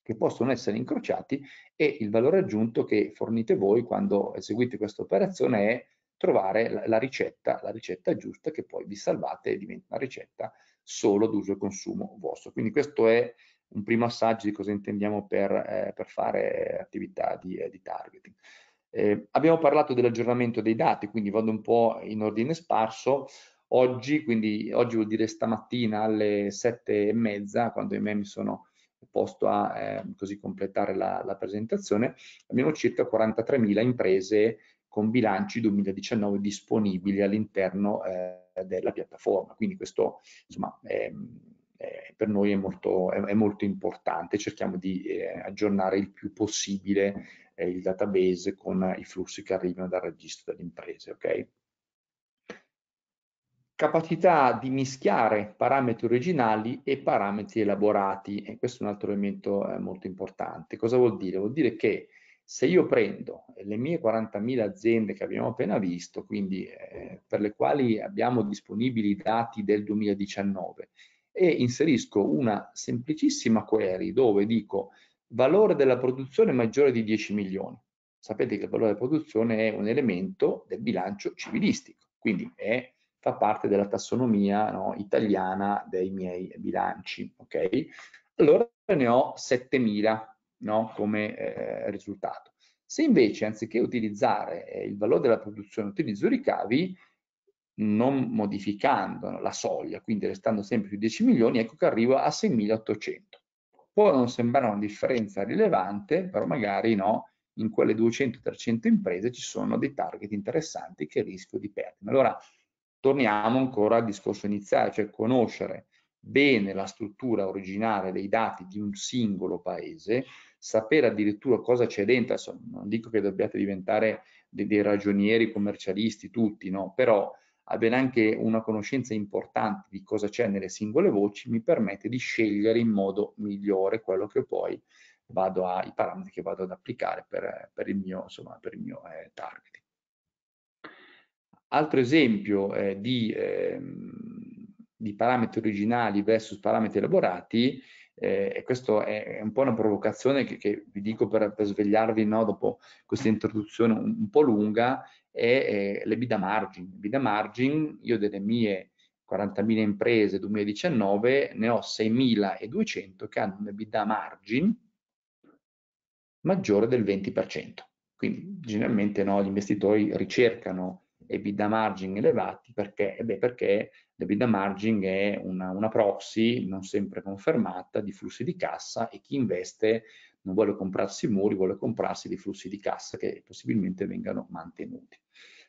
che possono essere incrociati e il valore aggiunto che fornite voi quando eseguite questa operazione è trovare la, la, ricetta, la ricetta giusta che poi vi salvate e diventa una ricetta solo d'uso e consumo vostro. Quindi questo è un primo assaggio di cosa intendiamo per, eh, per fare attività di, eh, di targeting. Eh, abbiamo parlato dell'aggiornamento dei dati, quindi vado un po' in ordine sparso. Oggi, quindi oggi vuol dire stamattina alle sette e mezza, quando i me mi sono posto a eh, così completare la, la, presentazione, abbiamo circa 43.000 imprese con bilanci 2019 disponibili all'interno eh, della piattaforma. Quindi questo insomma, è, eh, per noi è molto, è, è molto, importante, cerchiamo di eh, aggiornare il più possibile eh, il database con i flussi che arrivano dal registro delle imprese. Okay? Capacità di mischiare parametri originali e parametri elaborati, e questo è un altro elemento eh, molto importante. Cosa vuol dire? Vuol dire che se io prendo le mie 40.000 aziende che abbiamo appena visto, quindi eh, per le quali abbiamo disponibili i dati del 2019, e inserisco una semplicissima query dove dico valore della produzione maggiore di 10 milioni. Sapete che il valore della produzione è un elemento del bilancio civilistico, quindi è, fa parte della tassonomia no, italiana dei miei bilanci. Okay? Allora ne ho 7.000 no, come eh, risultato. Se invece anziché utilizzare eh, il valore della produzione utilizzo i ricavi, non modificando la soglia, quindi restando sempre più 10 milioni, ecco che arrivo a 6.800. Può non sembrare una differenza rilevante, però magari no, in quelle 200-300 imprese ci sono dei target interessanti che rischio di perdere. Allora, torniamo ancora al discorso iniziale, cioè conoscere bene la struttura originale dei dati di un singolo paese, sapere addirittura cosa c'è dentro, non dico che dobbiate diventare dei, ragionieri commercialisti tutti, no? però abbiano anche una conoscenza importante di cosa c'è nelle singole voci, mi permette di scegliere in modo migliore quello che poi vado a, i parametri che vado ad applicare per, per il mio, insomma, per il mio eh, targeting. Altro esempio eh, di, eh, di, parametri originali versus parametri elaborati, eh, e questa è un po' una provocazione che, che vi dico per, per svegliarvi no, dopo questa introduzione un, un po' lunga, è, è l'EBITDA margin. L'EBITDA margin, io delle mie 40.000 imprese 2019 ne ho 6.200 che hanno un EBITDA margin maggiore del 20%. Quindi generalmente no, gli investitori ricercano EBITDA margin elevati perché, eh beh, perché l'EBITDA margin è una, una proxy non sempre confermata di flussi di cassa e chi investe non vuole comprarsi muri, vuole comprarsi dei flussi di cassa che possibilmente vengano mantenuti.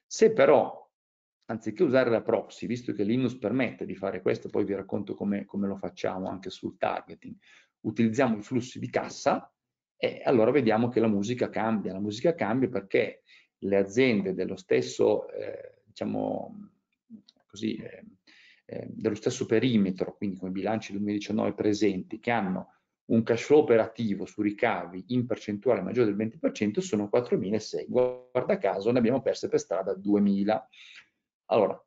Se però, anziché usare la proxy, visto che Linux permette di fare questo, poi vi racconto come, come lo facciamo anche sul targeting, utilizziamo i flussi di cassa, e allora vediamo che la musica cambia. La musica cambia perché le aziende dello stesso, eh, diciamo, così, eh, eh, dello stesso perimetro, quindi come bilanci 2019 presenti, che hanno un cash flow operativo su ricavi in percentuale maggiore del 20% sono 4.006. Guarda caso ne abbiamo perse per strada 2.000. Allora,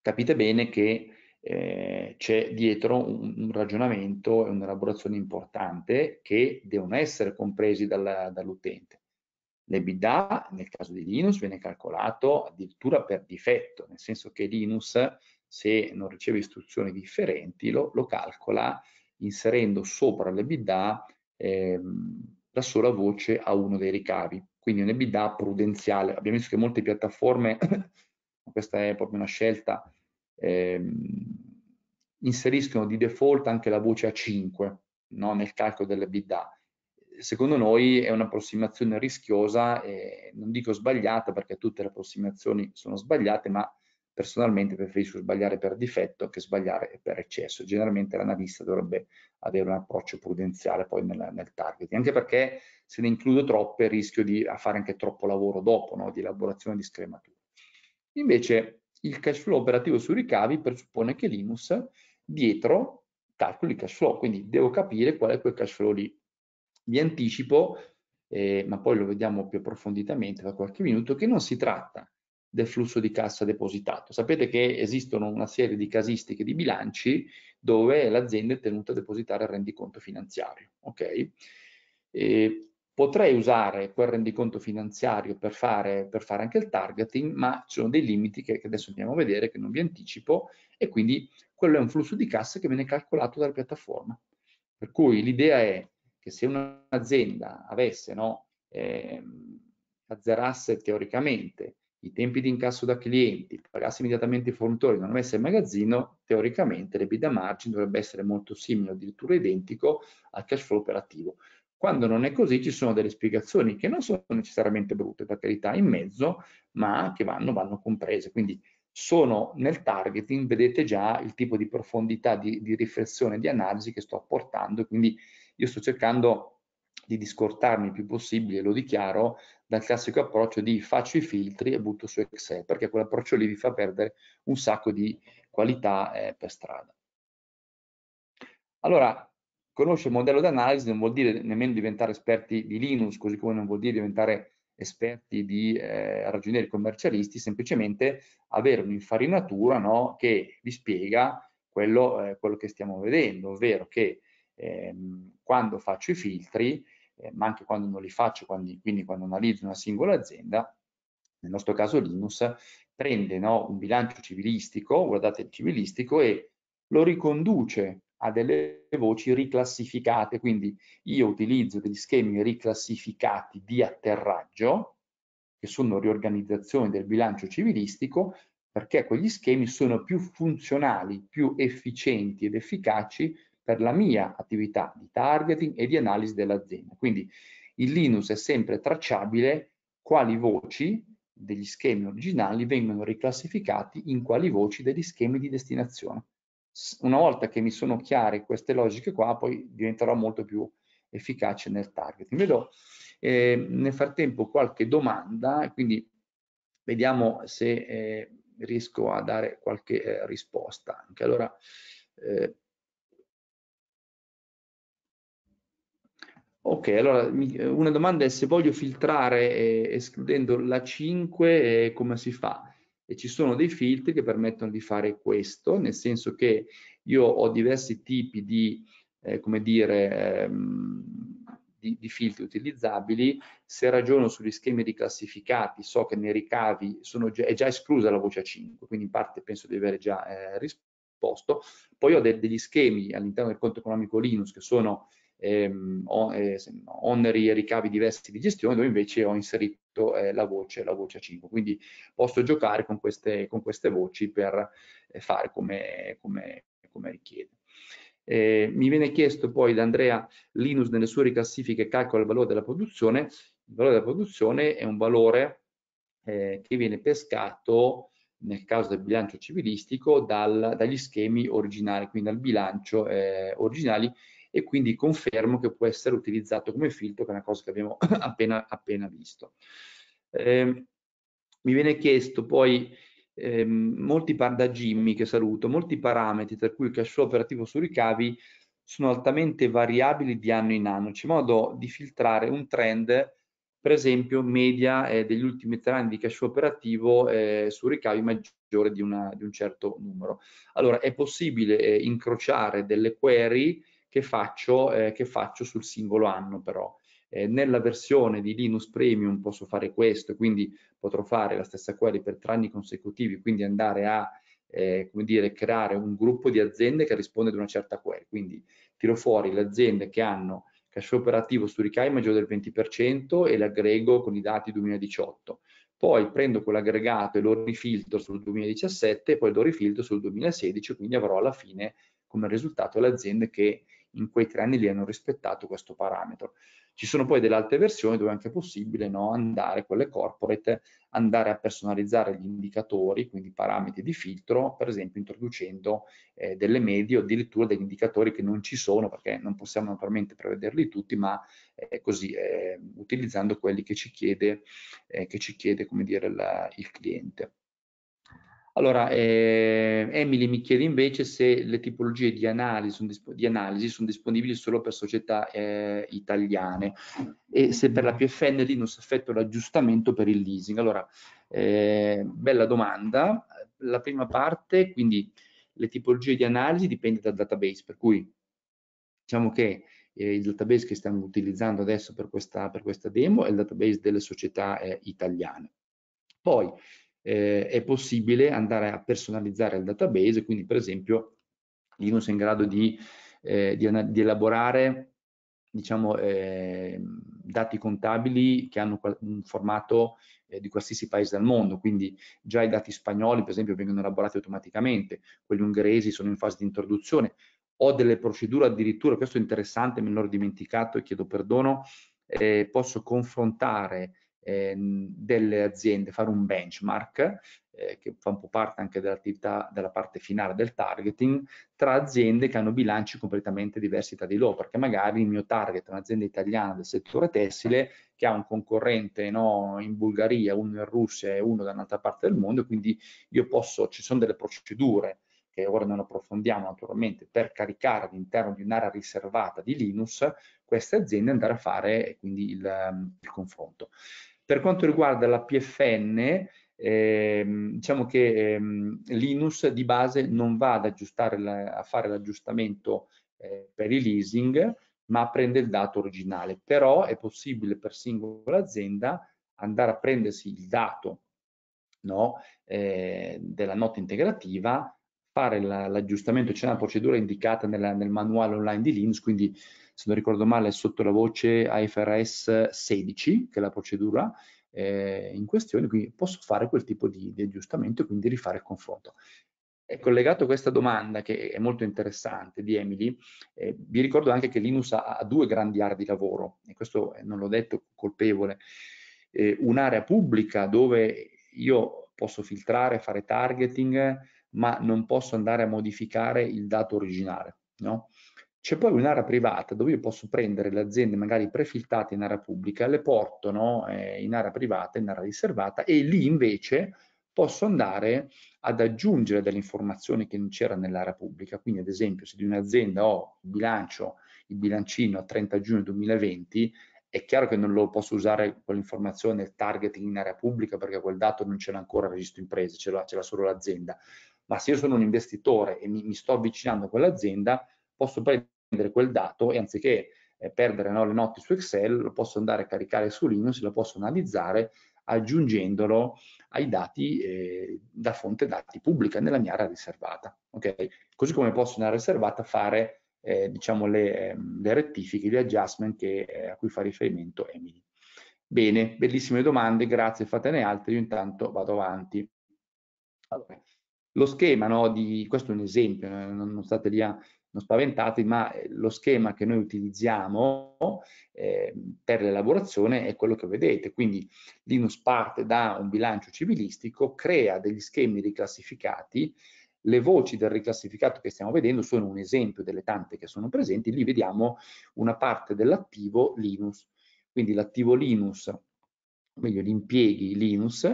capite bene che eh, c'è dietro un, un, ragionamento e un'elaborazione importante che devono essere compresi dalla, dall'utente. L'EBITDA nel caso di Linux viene calcolato addirittura per difetto, nel senso che Linux se non riceve istruzioni differenti lo, lo calcola inserendo sopra l'EBITDA ehm, la sola voce a uno dei ricavi, quindi un EBITDA prudenziale. Abbiamo visto che molte piattaforme, questa è proprio una scelta, ehm, inseriscono di default anche la voce A5 no? nel calcolo dell'EBITDA. Secondo noi è un'approssimazione rischiosa, eh, non dico sbagliata perché tutte le approssimazioni sono sbagliate, ma Personalmente preferisco sbagliare per difetto che sbagliare per eccesso. Generalmente l'analista dovrebbe avere un approccio prudenziale poi nel, nel targeting, anche perché se ne includo troppe rischio di fare anche troppo lavoro dopo, no? di elaborazione di scremature. Invece il cash flow operativo sui ricavi presuppone che Linus dietro calcoli cash flow, quindi devo capire qual è quel cash flow lì. Vi anticipo, eh, ma poi lo vediamo più approfonditamente da qualche minuto, che non si tratta del flusso di cassa depositato. Sapete che esistono una serie di casistiche di bilanci dove l'azienda è tenuta a depositare il rendiconto finanziario. Okay? E potrei usare quel rendiconto finanziario per fare, per fare, anche il targeting, ma ci sono dei limiti che, che adesso andiamo a vedere, che non vi anticipo, e quindi quello è un flusso di cassa che viene calcolato dalla piattaforma. Per cui l'idea è che se un'azienda avesse, no, eh, azzerasse teoricamente i tempi di incasso da clienti, pagasse immediatamente i fornitori, non avesse il magazzino, teoricamente l'EBITDA margin dovrebbe essere molto simile, addirittura identico al cash flow operativo. Quando non è così ci sono delle spiegazioni che non sono necessariamente brutte, per carità, in mezzo, ma che vanno, vanno comprese. Quindi sono nel targeting, vedete già il tipo di profondità di, di riflessione, di analisi che sto apportando, quindi io sto cercando di discortarmi il più possibile, lo dichiaro, dal classico approccio di faccio i filtri e butto su Excel, perché quell'approccio lì vi fa perdere un sacco di qualità eh, per strada. Allora, conoscere il modello d'analisi non vuol dire nemmeno diventare esperti di Linux, così come non vuol dire diventare esperti di eh, ragionieri commercialisti, semplicemente avere un'infarinatura no, che vi spiega quello, eh, quello, che stiamo vedendo, ovvero che ehm, quando faccio i filtri eh, ma anche quando non li faccio, quando, quindi quando analizzo una singola azienda, nel nostro caso Linus, prende no, un bilancio civilistico, guardate il civilistico, e lo riconduce a delle voci riclassificate, quindi io utilizzo degli schemi riclassificati di atterraggio, che sono riorganizzazioni del bilancio civilistico, perché quegli schemi sono più funzionali, più efficienti ed efficaci per la mia attività di targeting e di analisi dell'azienda. Quindi in Linux è sempre tracciabile quali voci degli schemi originali vengono riclassificati in quali voci degli schemi di destinazione. Una volta che mi sono chiare queste logiche qua, poi diventerò molto più efficace nel targeting. Vedo eh, nel frattempo qualche domanda, quindi vediamo se eh, riesco a dare qualche eh, risposta anche. Allora, eh, Ok, allora una domanda è se voglio filtrare eh, escludendo la 5 eh, come si fa? E ci sono dei filtri che permettono di fare questo, nel senso che io ho diversi tipi di, eh, come dire, ehm, di, di, filtri utilizzabili, se ragiono sugli schemi riclassificati so che nei ricavi già, è già esclusa la voce 5, quindi in parte penso di avere già eh, risposto. Poi ho de degli schemi all'interno del conto economico Linux che sono ehm, eh, oneri e ricavi diversi di gestione dove invece ho inserito eh, la, voce, la voce 5 quindi posso giocare con queste, con queste voci per eh, fare come, come, come richiede eh, mi viene chiesto poi da Andrea Linus nelle sue ricassifiche calcola il valore della produzione il valore della produzione è un valore eh, che viene pescato nel caso del bilancio civilistico dal, dagli schemi originali quindi dal bilancio eh, originali e quindi confermo che può essere utilizzato come filtro, che è una cosa che abbiamo appena, appena visto. Eh, mi viene chiesto poi eh, molti par da Jimmy che saluto, molti parametri tra cui il cash flow operativo su ricavi sono altamente variabili di anno in anno, c'è modo di filtrare un trend per esempio media eh, degli ultimi tre anni di cash flow operativo eh, su ricavi maggiore di, una, di, un certo numero. Allora è possibile eh, incrociare delle query che faccio, eh, che faccio sul singolo anno però. Eh, nella versione di Linux Premium posso fare questo, quindi potrò fare la stessa query per tre anni consecutivi, quindi andare a eh, come dire, creare un gruppo di aziende che risponde ad una certa query. Quindi tiro fuori le aziende che hanno cash operativo su ricai maggiore del 20% e le aggrego con i dati 2018. Poi prendo quell'aggregato e lo rifiltro sul 2017 e poi lo rifiltro sul 2016, quindi avrò alla fine come risultato le aziende che in quei tre anni lì hanno rispettato questo parametro. Ci sono poi delle altre versioni dove è anche possibile no, andare, quelle corporate, andare a personalizzare gli indicatori, quindi i parametri di filtro, per esempio introducendo eh, delle medie o addirittura degli indicatori che non ci sono, perché non possiamo naturalmente prevederli tutti, ma eh, così eh, utilizzando quelli che ci chiede, eh, che ci chiede dire, la, il cliente. Allora, eh, Emily mi chiede invece se le tipologie di analisi, di analisi sono disponibili solo per società eh, italiane e se per la PFN lì non si effettua l'aggiustamento per il leasing. Allora, eh, bella domanda. La prima parte, quindi le tipologie di analisi dipende dal database, per cui diciamo che eh, il database che stiamo utilizzando adesso per questa, per questa demo è il database delle società eh, italiane. Poi, eh, è possibile andare a personalizzare il database, quindi per esempio Linux è in grado di, eh, di, di elaborare diciamo, eh, dati contabili che hanno un formato eh, di qualsiasi paese del mondo, quindi già i dati spagnoli per esempio vengono elaborati automaticamente, quelli ungheresi sono in fase di introduzione, ho delle procedure addirittura, questo è interessante, me l'ho dimenticato e chiedo perdono, eh, posso confrontare Ehm, delle aziende, fare un benchmark eh, che fa un po' parte anche dell'attività della parte finale del targeting tra aziende che hanno bilanci completamente diversi tra di loro perché magari il mio target è un'azienda italiana del settore tessile che ha un concorrente no, in Bulgaria, uno in Russia e uno da un'altra parte del mondo quindi io posso, ci sono delle procedure che ora non approfondiamo naturalmente, per caricare all'interno di un'area riservata di Linux queste aziende andare a fare quindi il, il confronto. Per quanto riguarda la PFN, ehm, diciamo che ehm, Linux di base non va ad aggiustare la, a fare l'aggiustamento eh, per i leasing, ma prende il dato originale. Però è possibile per singola azienda andare a prendersi il dato no, eh, della nota integrativa, fare l'aggiustamento, c'è una procedura indicata nella, nel manuale online di LINUS, quindi se non ricordo male, sotto la voce IFRS 16, che è la procedura eh, in questione, quindi posso fare quel tipo di, di aggiustamento e quindi rifare il confronto. È collegato a questa domanda, che è molto interessante, di Emily, eh, vi ricordo anche che Linus ha, ha due grandi aree di lavoro, e questo eh, non l'ho detto colpevole, eh, un'area pubblica dove io posso filtrare, fare targeting, ma non posso andare a modificare il dato originale. No? C'è poi un'area privata dove io posso prendere le aziende magari prefiltrate in area pubblica, le porto no, eh, in area privata, in area riservata e lì invece posso andare ad aggiungere delle informazioni che non c'era nell'area pubblica. Quindi ad esempio se di un'azienda ho il bilancio, il bilancino a 30 giugno 2020, è chiaro che non lo posso usare quell'informazione, il targeting in area pubblica perché quel dato non ce l'ha ancora il registro imprese, ce l'ha, solo l'azienda. Ma se io sono un investitore e mi, mi sto avvicinando a quell'azienda, posso prendere quel dato e anziché eh, perdere no, le notti su Excel, lo posso andare a caricare su Linux, lo posso analizzare aggiungendolo ai dati eh, da fonte dati pubblica nella mia area riservata. Okay? Così come posso nella riservata fare eh, diciamo le, ehm, le, rettifiche, gli adjustment che, eh, a cui fa riferimento Emily. Bene, bellissime domande, grazie, fatene altre, io intanto vado avanti. Allora, lo schema no, di, questo è un esempio, eh, non state lì a non spaventatevi, ma eh, lo schema che noi utilizziamo eh, per l'elaborazione è quello che vedete. Quindi Linus parte da un bilancio civilistico, crea degli schemi riclassificati, le voci del riclassificato che stiamo vedendo sono un esempio delle tante che sono presenti, lì vediamo una parte dell'attivo Linus. quindi l'attivo Linux, meglio gli impieghi Linus,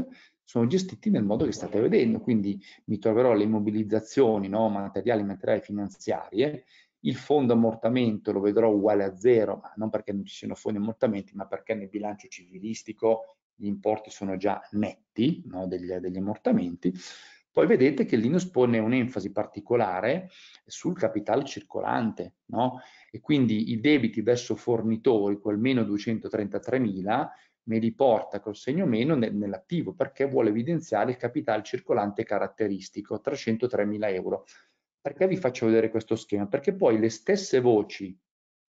sono gestiti nel modo che state vedendo, quindi mi troverò le immobilizzazioni no? materiali, materiali finanziarie, il fondo ammortamento lo vedrò uguale a zero, ma non perché non ci siano fondi ammortamenti, ma perché nel bilancio civilistico gli importi sono già netti no? degli, degli ammortamenti, poi vedete che Linus pone un'enfasi particolare sul capitale circolante, no? E quindi i debiti verso fornitori, quel meno 233.000, mi riporta col segno meno nell'attivo perché vuole evidenziare il capitale circolante caratteristico, 303.000 euro. Perché vi mm-hmm. faccio vedere questo schema? Perché poi le stesse voci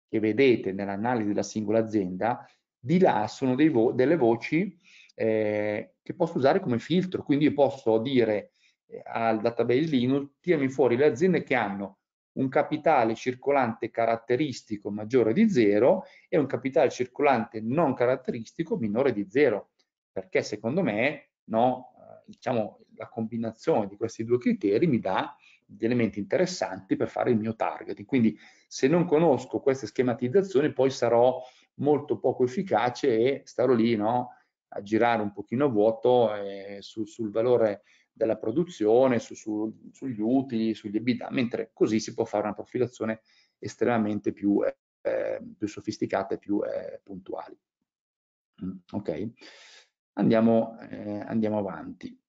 che vedete nell'analisi della singola azienda, di là sono vo delle voci eh, che posso usare come filtro, quindi io posso dire eh, al database Linux, tirami fuori le aziende che hanno un capitale circolante caratteristico maggiore di zero e un capitale circolante non caratteristico minore di zero. perché secondo me no, eh, diciamo, la combinazione di questi due criteri mi dà gli elementi interessanti per fare il mio targeting. Quindi se non conosco queste schematizzazioni poi sarò molto poco efficace e starò lì no, a girare un pochino a vuoto eh, su, sul valore della produzione, su, su, sugli utili, sugli EBITDA, mentre così si può fare una profilazione estremamente più, eh, eh più sofisticata e più eh, puntuali. Mm, ok, andiamo, eh, andiamo avanti.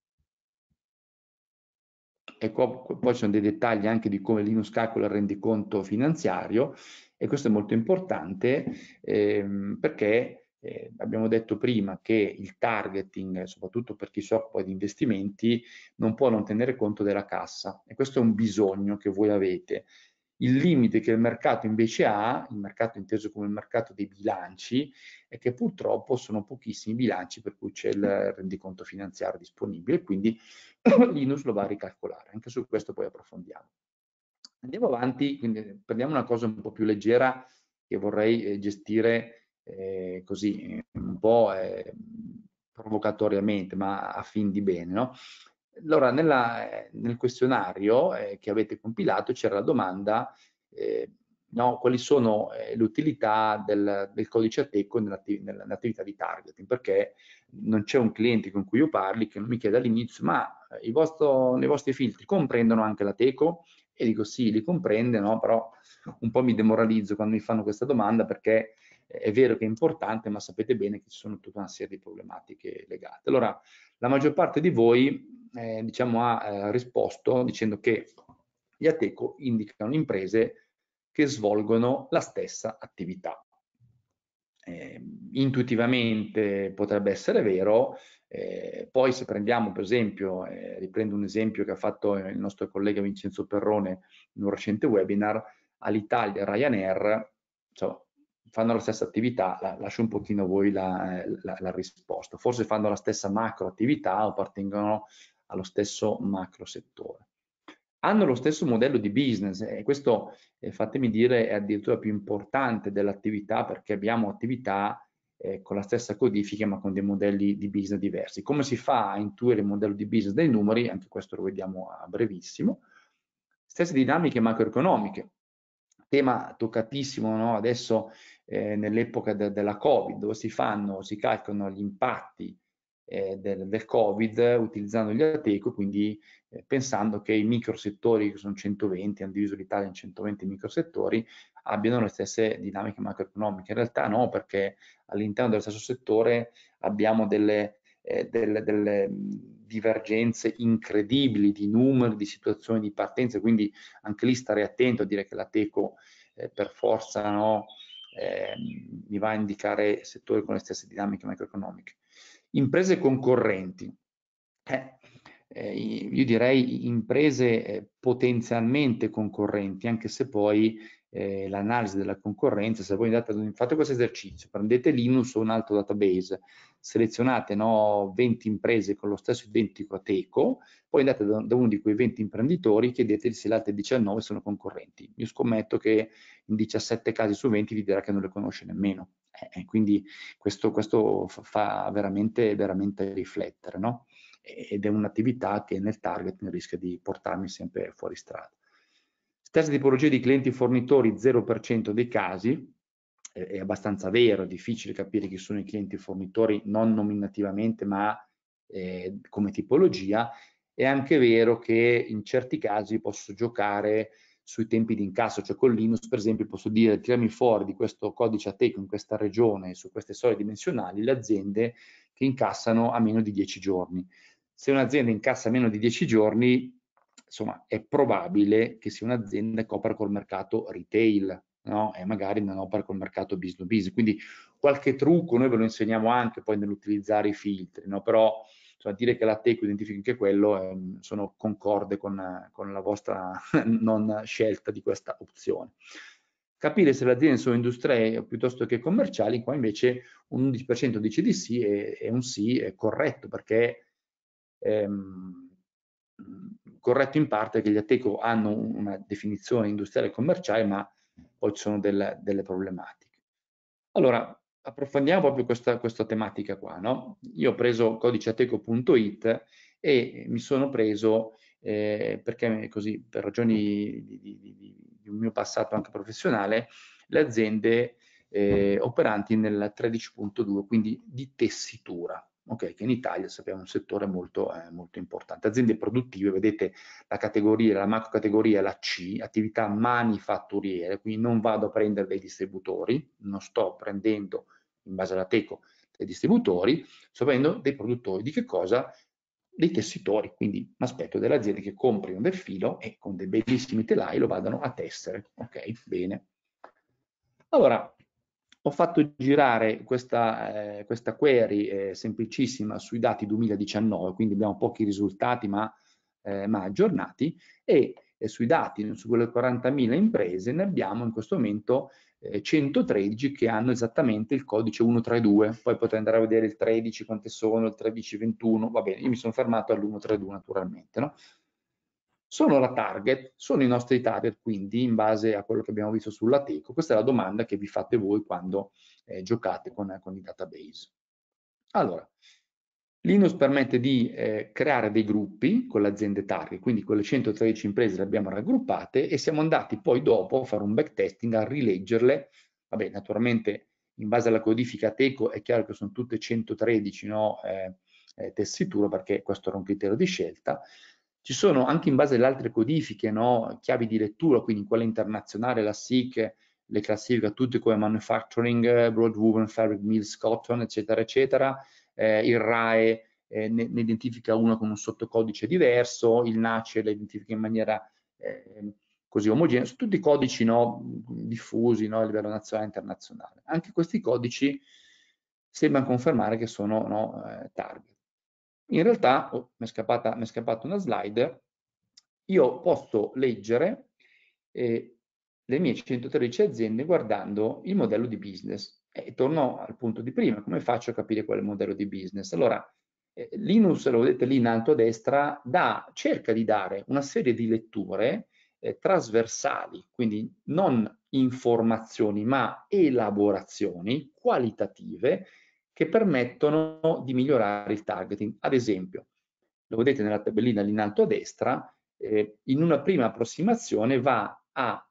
E qua, poi ci sono dei dettagli anche di come Linus calcola il rendiconto finanziario e questo è molto importante ehm, perché eh, abbiamo detto prima che il targeting, soprattutto per chi si occupa di investimenti, non può non tenere conto della cassa e questo è un bisogno che voi avete. Il limite che il mercato invece ha, il mercato inteso come il mercato dei bilanci, è che purtroppo sono pochissimi i bilanci per cui c'è il rendiconto finanziario disponibile, quindi Linus lo va a ricalcolare. Anche su questo poi approfondiamo. Andiamo avanti, quindi eh, prendiamo una cosa un po' più leggera che vorrei eh, gestire eh, così eh, un po' eh, provocatoriamente, ma a fin di bene. No? Allora, nella, eh, nel questionario eh, che avete compilato c'era la domanda eh, no, quali sono l'utilità del, del, codice ATECO nell'attività di targeting, perché non c'è un cliente con cui io parli che mi chiede all'inizio, ma i, vostro, i vostri filtri comprendono anche l'ATECO? E dico sì, li comprende, no? però un po' mi demoralizzo quando mi fanno questa domanda perché è vero che è importante, ma sapete bene che ci sono tutta una serie di problematiche legate. Allora, la maggior parte di voi eh, diciamo, ha eh, risposto dicendo che gli ATECO indicano imprese che svolgono la stessa attività. Eh, intuitivamente potrebbe essere vero, eh, poi se prendiamo per esempio, eh, riprendo un esempio che ha fatto il nostro collega Vincenzo Perrone in un recente webinar, all'Italia Ryanair, insomma, fanno la stessa attività, la, lascio un pochino voi la, eh, la, la, risposta. Forse fanno la stessa macro attività o appartengono allo stesso macro settore. Hanno lo stesso modello di business eh, e questo, eh, fatemi dire, è addirittura più importante dell'attività perché abbiamo attività eh, con la stessa codifica ma con dei modelli di business diversi. Come si fa a intuire il modello di business dai numeri? Anche questo lo vediamo a brevissimo. Stesse dinamiche macroeconomiche, tema toccatissimo no? adesso eh, nell'epoca de della Covid, dove si fanno, si calcolano gli impatti eh, del, del, Covid utilizzando gli ATECO, quindi eh, pensando che i microsettori, che sono 120, hanno diviso l'Italia in 120 microsettori, abbiano le stesse dinamiche macroeconomiche. In realtà no, perché all'interno dello stesso settore abbiamo delle eh, delle, delle, mm, divergenze incredibili di numeri, di situazioni di partenza, quindi anche lì stare attento a dire che la Teco eh, per forza no, eh, mi va a indicare settori con le stesse dinamiche macroeconomiche. Imprese concorrenti. Eh, eh, io direi imprese eh, potenzialmente concorrenti, anche se poi eh, l'analisi della concorrenza, se voi andate fate questo esercizio, prendete Linux o un altro database, selezionate no, 20 imprese con lo stesso identico ateco, poi andate da, da uno di quei 20 imprenditori e chiedete se le altre 19 sono concorrenti. Io scommetto che in 17 casi su 20 vi dirà che non le conosce nemmeno. Eh, eh quindi questo, questo, fa veramente, veramente riflettere, no? ed è un'attività che nel target rischia di portarmi sempre fuori strada. Stessa tipologia di clienti fornitori, 0% dei casi, è abbastanza vero, è difficile capire chi sono i clienti fornitori non nominativamente ma eh, come tipologia, è anche vero che in certi casi posso giocare sui tempi di incasso, cioè con Linux per esempio posso dire tirami fuori di questo codice a ATEC in questa regione, su queste soglie dimensionali, le aziende che incassano a meno di 10 giorni. Se un'azienda incassa meno di 10 giorni insomma è probabile che sia un'azienda che opera col mercato retail no? e magari non opera col mercato business to business. Quindi qualche trucco noi ve lo insegniamo anche poi nell'utilizzare i filtri, no? però insomma, dire che la tech identifica anche quello eh, sono concorde con, con la vostra non scelta di questa opzione capire se le aziende sono industrie piuttosto che commerciali, qua invece un 11% dice di sì e, e un sì è corretto perché ehm, corretto in parte che gli Ateco hanno una definizione industriale e commerciale, ma poi ci sono delle, delle problematiche. Allora, approfondiamo proprio questa, questa tematica qua. No? Io ho preso codiceateco.it e mi sono preso, eh, perché così, per ragioni di, di, di, di, un mio passato anche professionale, le aziende eh, operanti nel 13.2, quindi di tessitura okay, che in Italia sappiamo è un settore molto, eh, molto, importante. Aziende produttive, vedete la categoria, la macro categoria è la C, attività manifatturiere, quindi non vado a prendere dei distributori, non sto prendendo in base alla teco dei distributori, sto prendendo dei produttori di che cosa? dei tessitori, quindi un aspetto delle aziende che comprino del filo e con dei bellissimi telai lo vadano a tessere. Ok, bene. Allora, ho fatto girare questa, eh, questa query eh, semplicissima sui dati 2019, quindi abbiamo pochi risultati ma, eh, ma aggiornati, e eh, sui dati, su quelle 40.000 imprese, ne abbiamo in questo momento 113 eh, che hanno esattamente il codice 132, poi potete andare a vedere il 13 quante sono, il 13, 21, va bene, io mi sono fermato all'132 naturalmente, no? Sono la target, sono i nostri target, quindi in base a quello che abbiamo visto sulla teco, questa è la domanda che vi fate voi quando eh, giocate con, con, i database. Allora, Linux permette di eh, creare dei gruppi con le aziende target, quindi quelle 113 imprese le abbiamo raggruppate e siamo andati poi dopo a fare un backtesting, a rileggerle, vabbè naturalmente in base alla codifica teco è chiaro che sono tutte 113 no, eh, eh, tessitura perché questo era un criterio di scelta, ci sono anche in base alle altre codifiche, no? chiavi di lettura, quindi quella internazionale, la SIC, le classifica tutte come manufacturing, broad woven, fabric mills, cotton, eccetera, eccetera, eh, il RAE eh, ne, ne, identifica una con un sottocodice diverso, il NACE la identifica in maniera eh, così omogenea, sono tutti codici no, diffusi no, a livello nazionale e internazionale. Anche questi codici sembrano confermare che sono no, eh, target in realtà, oh, mi è scappata, mi è scappata una slide, io posso leggere eh, le mie 113 aziende guardando il modello di business. E torno al punto di prima, come faccio a capire qual è il modello di business? Allora, eh, Linus, lo vedete lì in alto a destra, dà, cerca di dare una serie di letture eh, trasversali, quindi non informazioni ma elaborazioni qualitative che permettono di migliorare il targeting. Ad esempio, lo vedete nella tabellina lì in alto a destra, eh, in una prima approssimazione va a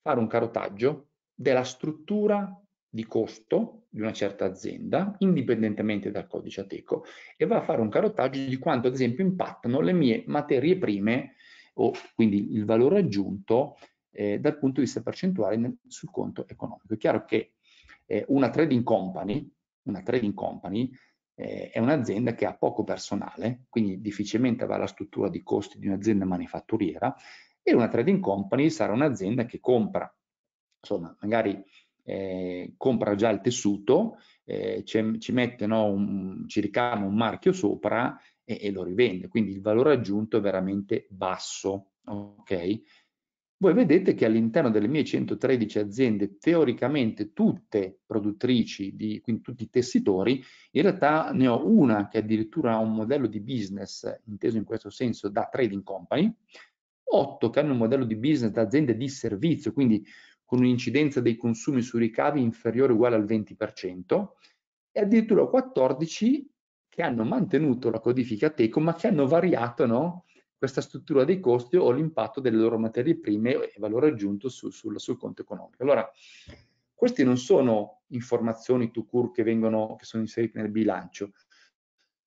fare un carotaggio della struttura di costo di una certa azienda, indipendentemente dal codice ateco, e va a fare un carotaggio di quanto, ad esempio, impattano le mie materie prime o quindi il valore aggiunto eh, dal punto di vista percentuale nel, sul conto economico. È chiaro che eh, una trading company una trading company eh, è un'azienda che ha poco personale, quindi difficilmente avrà la struttura di costi di un'azienda manifatturiera e una trading company sarà un'azienda che compra, insomma, magari eh, compra già il tessuto, eh, ci, ci, mette, no, un, ci ricama un marchio sopra e, e, lo rivende, quindi il valore aggiunto è veramente basso, ok? voi vedete che all'interno delle mie 113 aziende, teoricamente tutte produttrici, di, quindi tutti tessitori, in realtà ne ho una che addirittura ha un modello di business, inteso in questo senso, da trading company, otto che hanno un modello di business da aziende di servizio, quindi con un'incidenza dei consumi sui ricavi inferiore o uguale al 20%, e addirittura 14 che hanno mantenuto la codifica Teco, ma che hanno variato, no? questa struttura dei costi o l'impatto delle loro materie prime e valore aggiunto su, sul, sul, conto economico. Allora, queste non sono informazioni to cure che, vengono, che sono inserite nel bilancio,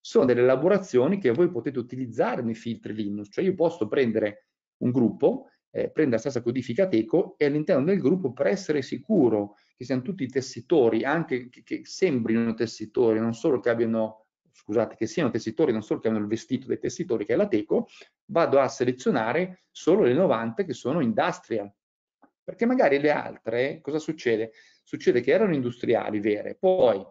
sono delle elaborazioni che voi potete utilizzare nei filtri Linux, cioè io posso prendere un gruppo, eh, prendere la stessa codifica teco e all'interno del gruppo per essere sicuro che siano tutti tessitori, anche che, che sembrino tessitori, non solo che abbiano scusate, che siano tessitori, non solo che hanno il vestito dei tessitori, che è la Teco, vado a selezionare solo le 90 che sono industrial. Perché magari le altre, cosa succede? Succede che erano industriali vere, poi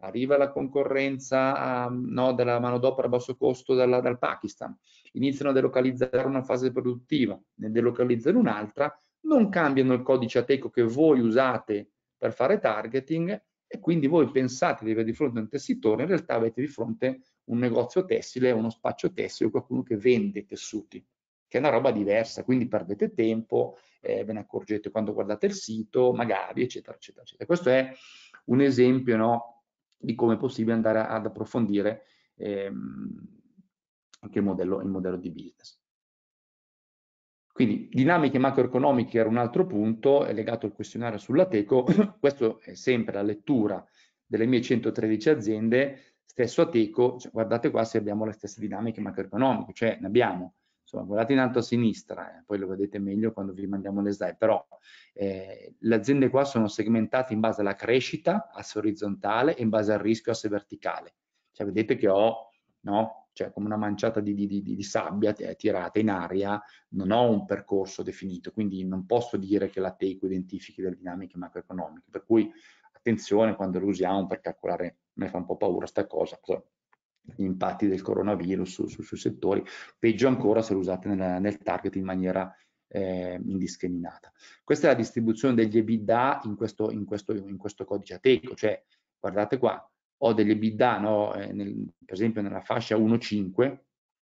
arriva la concorrenza mm, no, della manodopera a basso costo dalla, dal Pakistan, iniziano a delocalizzare una fase produttiva, ne delocalizzano un'altra, non cambiano il codice ateco che voi usate per fare targeting e quindi voi pensate di avere di fronte un tessitore, in realtà avete di fronte un negozio tessile, uno spaccio tessile, qualcuno che vende tessuti, che è una roba diversa, quindi perdete tempo, eh, ve ne accorgete quando guardate il sito, magari, eccetera, eccetera, eccetera. Questo è un esempio no, di come è possibile andare ad approfondire ehm, anche il modello, il modello di business. Quindi dinamiche macroeconomiche era un altro punto, è legato al questionario sull'Ateco, questo è sempre la lettura delle mie 113 aziende, stesso Ateco, cioè, guardate qua se abbiamo le stesse dinamiche macroeconomiche, cioè ne abbiamo, insomma guardate in alto a sinistra, eh, poi lo vedete meglio quando vi mandiamo le slide, però eh, le aziende qua sono segmentate in base alla crescita, asse orizzontale, e in base al rischio, asse verticale, cioè vedete che ho no, cioè come una manciata di, di, di, di sabbia tirata in aria, non ho un percorso definito, quindi non posso dire che la TEICO identifichi delle dinamiche macroeconomiche, per cui attenzione quando lo usiamo per calcolare, me fa un po' paura sta cosa, gli impatti del coronavirus su, su, sui settori, peggio ancora se lo usate nel, nel target in maniera eh, indiscriminata. Questa è la distribuzione degli EBITDA in questo, in questo, in questo codice ateco, cioè guardate qua, ho delle bidda, no, eh, nel, per esempio nella fascia 1,5,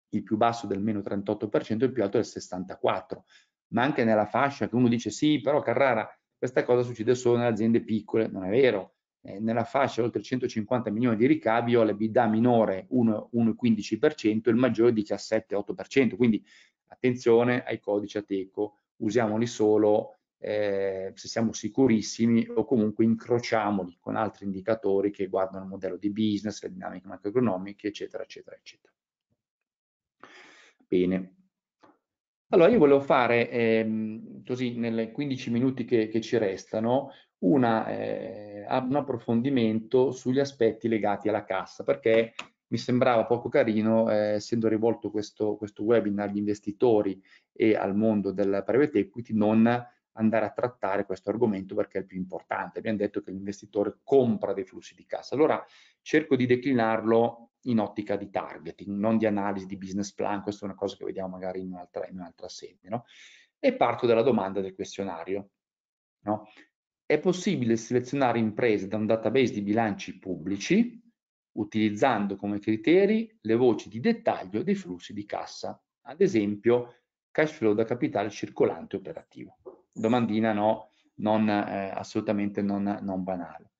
il più basso del meno 38% il più alto del 64%, ma anche nella fascia che uno dice sì, però Carrara, questa cosa succede solo nelle aziende piccole, non è vero, eh, nella fascia oltre 150 milioni di ricavi ho la bidda minore 1,15%, il maggiore 17,8%, quindi attenzione ai codici Ateco, usiamoli solo eh, se siamo sicurissimi o comunque incrociamoli con altri indicatori che guardano il modello di business, le dinamiche macroeconomiche, eccetera, eccetera, eccetera. Bene. Allora io volevo fare, ehm, così, nelle 15 minuti che, che ci restano, una, eh, un approfondimento sugli aspetti legati alla cassa, perché mi sembrava poco carino, eh, essendo rivolto questo, questo webinar agli investitori e al mondo del private equity, non andare a trattare questo argomento perché è il più importante. Abbiamo detto che l'investitore compra dei flussi di cassa. Allora cerco di declinarlo in ottica di targeting, non di analisi di business plan, questa è una cosa che vediamo magari in un'altra, in un'altra sede. No? E parto dalla domanda del questionario. No? È possibile selezionare imprese da un database di bilanci pubblici utilizzando come criteri le voci di dettaglio dei flussi di cassa, ad esempio cash flow da capitale circolante operativo domandina no, non, eh, assolutamente non, non banale.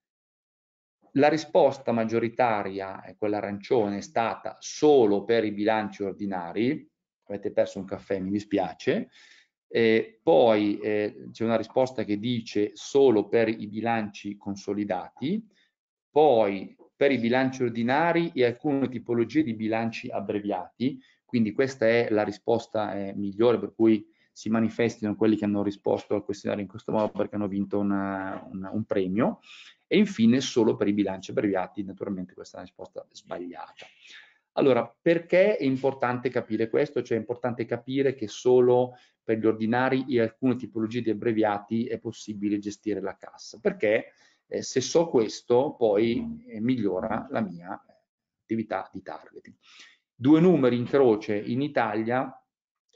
La risposta maggioritaria, eh, quella arancione, è stata solo per i bilanci ordinari, avete perso un caffè, mi dispiace, eh, poi eh, c'è una risposta che dice solo per i bilanci consolidati, poi per i bilanci ordinari e alcune tipologie di bilanci abbreviati, quindi questa è la risposta eh, migliore per cui si manifestino quelli che hanno risposto al questionario in questo modo perché hanno vinto una, una, un premio e infine solo per i bilanci abbreviati, naturalmente questa è una risposta sbagliata. Allora, perché è importante capire questo? Cioè è importante capire che solo per gli ordinari e alcune tipologie di abbreviati è possibile gestire la cassa, perché eh, se so questo poi eh, migliora la mia attività di targeting. Due numeri in croce in Italia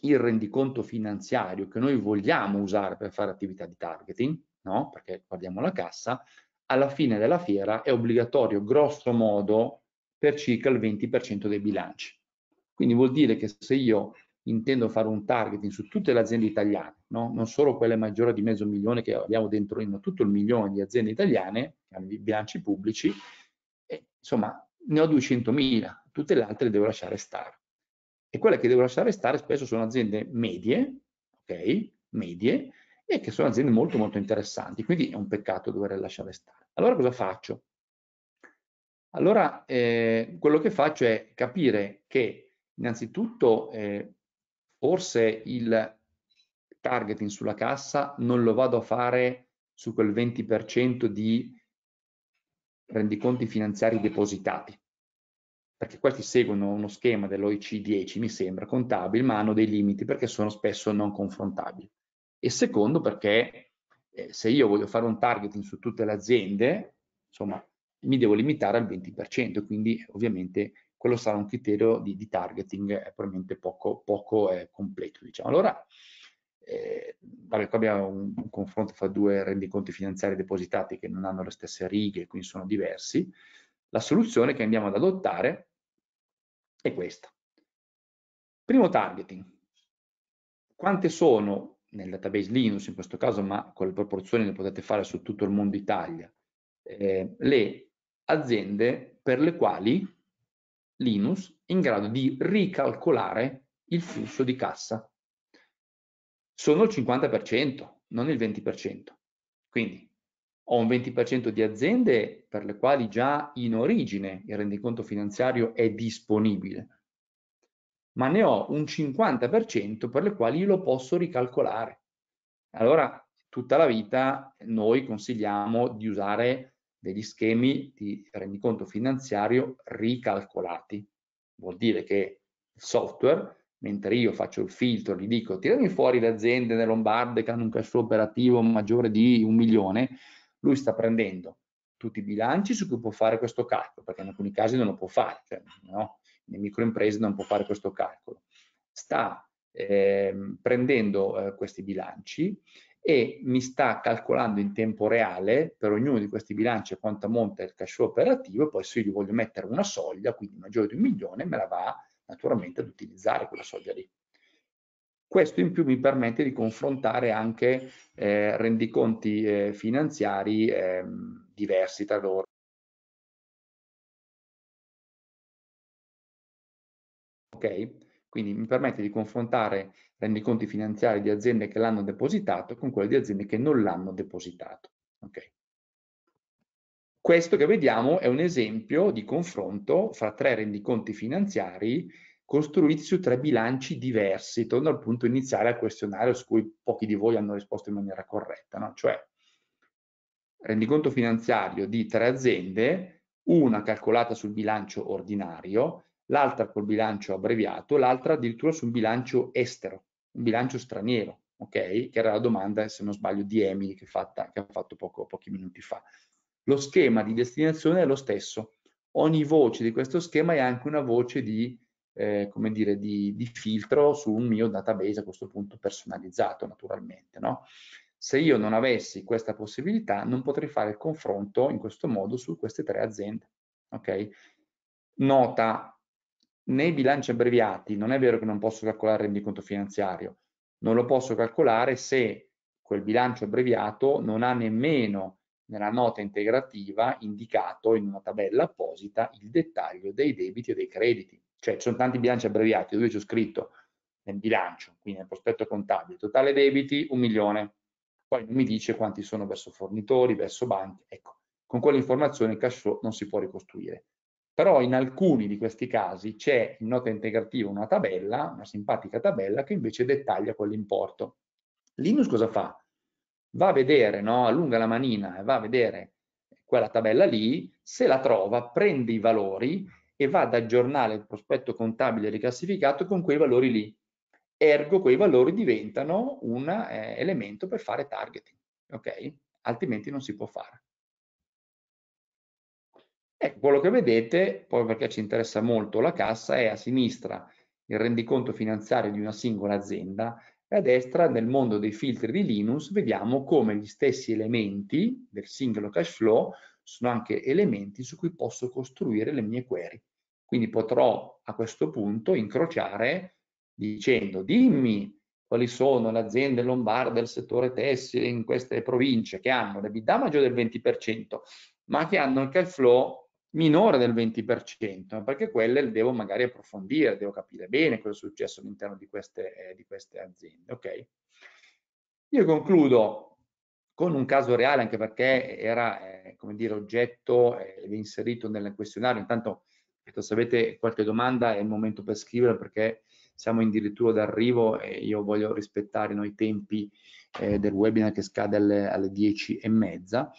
il rendiconto finanziario che noi vogliamo usare per fare attività di targeting, no? perché guardiamo la cassa, alla fine della fiera è obbligatorio grosso modo per circa il 20% dei bilanci. Quindi vuol dire che se io intendo fare un targeting su tutte le aziende italiane, no? non solo quelle maggiori di mezzo milione che abbiamo dentro ma tutto il milione di aziende italiane, bilanci pubblici, e, eh, insomma ne ho 200.000, tutte le altre le devo lasciare stare e quelle che devo lasciare stare spesso sono aziende medie, ok? Medie, e che sono aziende molto molto interessanti, quindi è un peccato dover lasciare stare. Allora cosa faccio? Allora eh, quello che faccio è capire che innanzitutto eh, forse il targeting sulla cassa non lo vado a fare su quel 20% di rendiconti finanziari depositati, perché questi seguono uno schema dell'OIC10, mi sembra, contabile, ma hanno dei limiti perché sono spesso non confrontabili. E secondo perché eh, se io voglio fare un targeting su tutte le aziende, insomma, mi devo limitare al 20%, quindi ovviamente quello sarà un criterio di, di targeting eh, probabilmente poco, poco eh, completo. Diciamo. Allora, eh, vabbè, qua abbiamo un, un, confronto fra due rendiconti finanziari depositati che non hanno le stesse righe, quindi sono diversi. La soluzione che andiamo ad adottare è questa. Primo targeting. Quante sono nel database Linux in questo caso, ma con le proporzioni le potete fare su tutto il mondo Italia, eh, le aziende per le quali Linux è in grado di ricalcolare il flusso di cassa. Sono il 50%, non il 20%. Quindi ho un 20% di aziende per le quali già in origine il rendiconto finanziario è disponibile, ma ne ho un 50% per le quali lo posso ricalcolare. Allora, tutta la vita noi consigliamo di usare degli schemi di rendiconto finanziario ricalcolati. Vuol dire che il software mentre io faccio il filtro, gli dico tirami fuori le aziende le lombarde che hanno un cash flow operativo maggiore di un milione, lui sta prendendo tutti i bilanci su cui può fare questo calcolo, perché in alcuni casi non lo può fare, cioè, no? le microimprese non può fare questo calcolo. Sta eh, prendendo eh, questi bilanci e mi sta calcolando in tempo reale per ognuno di questi bilanci quanto monta il cash flow operativo, e poi se io gli voglio mettere una soglia, quindi maggiore di un milione, me la va naturalmente ad utilizzare quella soglia lì. Questo in più mi permette di confrontare anche eh, rendiconti eh, finanziari eh, diversi tra loro. Ok, Quindi mi permette di confrontare rendiconti finanziari di aziende che l'hanno depositato con quelle di aziende che non l'hanno depositato. Okay? Questo che vediamo è un esempio di confronto fra tre rendiconti finanziari costruiti su tre bilanci diversi. Torno al punto iniziale al questionario su cui pochi di voi hanno risposto in maniera corretta, no? cioè rendiconto finanziario di tre aziende, una calcolata sul bilancio ordinario, l'altra col bilancio abbreviato, l'altra addirittura su un bilancio estero, un bilancio straniero, ok? Che era la domanda, se non sbaglio, di Emily che, fatta, che ha fatto poco, pochi minuti fa. Lo schema di destinazione è lo stesso. Ogni voce di questo schema è anche una voce di eh, come dire, di, di, filtro su un mio database a questo punto personalizzato naturalmente. No? Se io non avessi questa possibilità non potrei fare il confronto in questo modo su queste tre aziende. Okay? Nota, nei bilanci abbreviati non è vero che non posso calcolare il rendiconto finanziario, non lo posso calcolare se quel bilancio abbreviato non ha nemmeno nella nota integrativa indicato in una tabella apposita il dettaglio dei debiti e dei crediti cioè ci sono tanti bilanci abbreviati, dove c'è scritto nel bilancio, quindi nel prospetto contabile, totale debiti un milione, poi non mi dice quanti sono verso fornitori, verso banche, ecco, con quell'informazione il cash flow non si può ricostruire. Però in alcuni di questi casi c'è in nota integrativa una tabella, una simpatica tabella che invece dettaglia quell'importo. Linux cosa fa? Va a vedere, no? allunga la manina e va a vedere quella tabella lì, se la trova prende i valori e va ad aggiornare il prospetto contabile ricassificato con quei valori lì. Ergo quei valori diventano un eh, elemento per fare targeting, ok? Altrimenti non si può fare. Ecco, quello che vedete, poi perché ci interessa molto la cassa, è a sinistra il rendiconto finanziario di una singola azienda e a destra nel mondo dei filtri di Linux vediamo come gli stessi elementi del singolo cash flow sono anche elementi su cui posso costruire le mie query. Quindi potrò a questo punto incrociare dicendo dimmi quali sono le aziende lombarde del settore tessile in queste province che hanno l'EBITDA maggiore del 20% ma che hanno il cash flow minore del 20% perché quelle le devo magari approfondire, devo capire bene cosa è successo all'interno di, eh, di queste, aziende. Okay? Io concludo con un caso reale, anche perché era, eh, come dire, oggetto eh, inserito nel questionario. Intanto, se avete qualche domanda è il momento per scriverla, perché siamo addirittura d'arrivo e io voglio rispettare noi i tempi eh, del webinar che scade alle, alle 10 e mezza.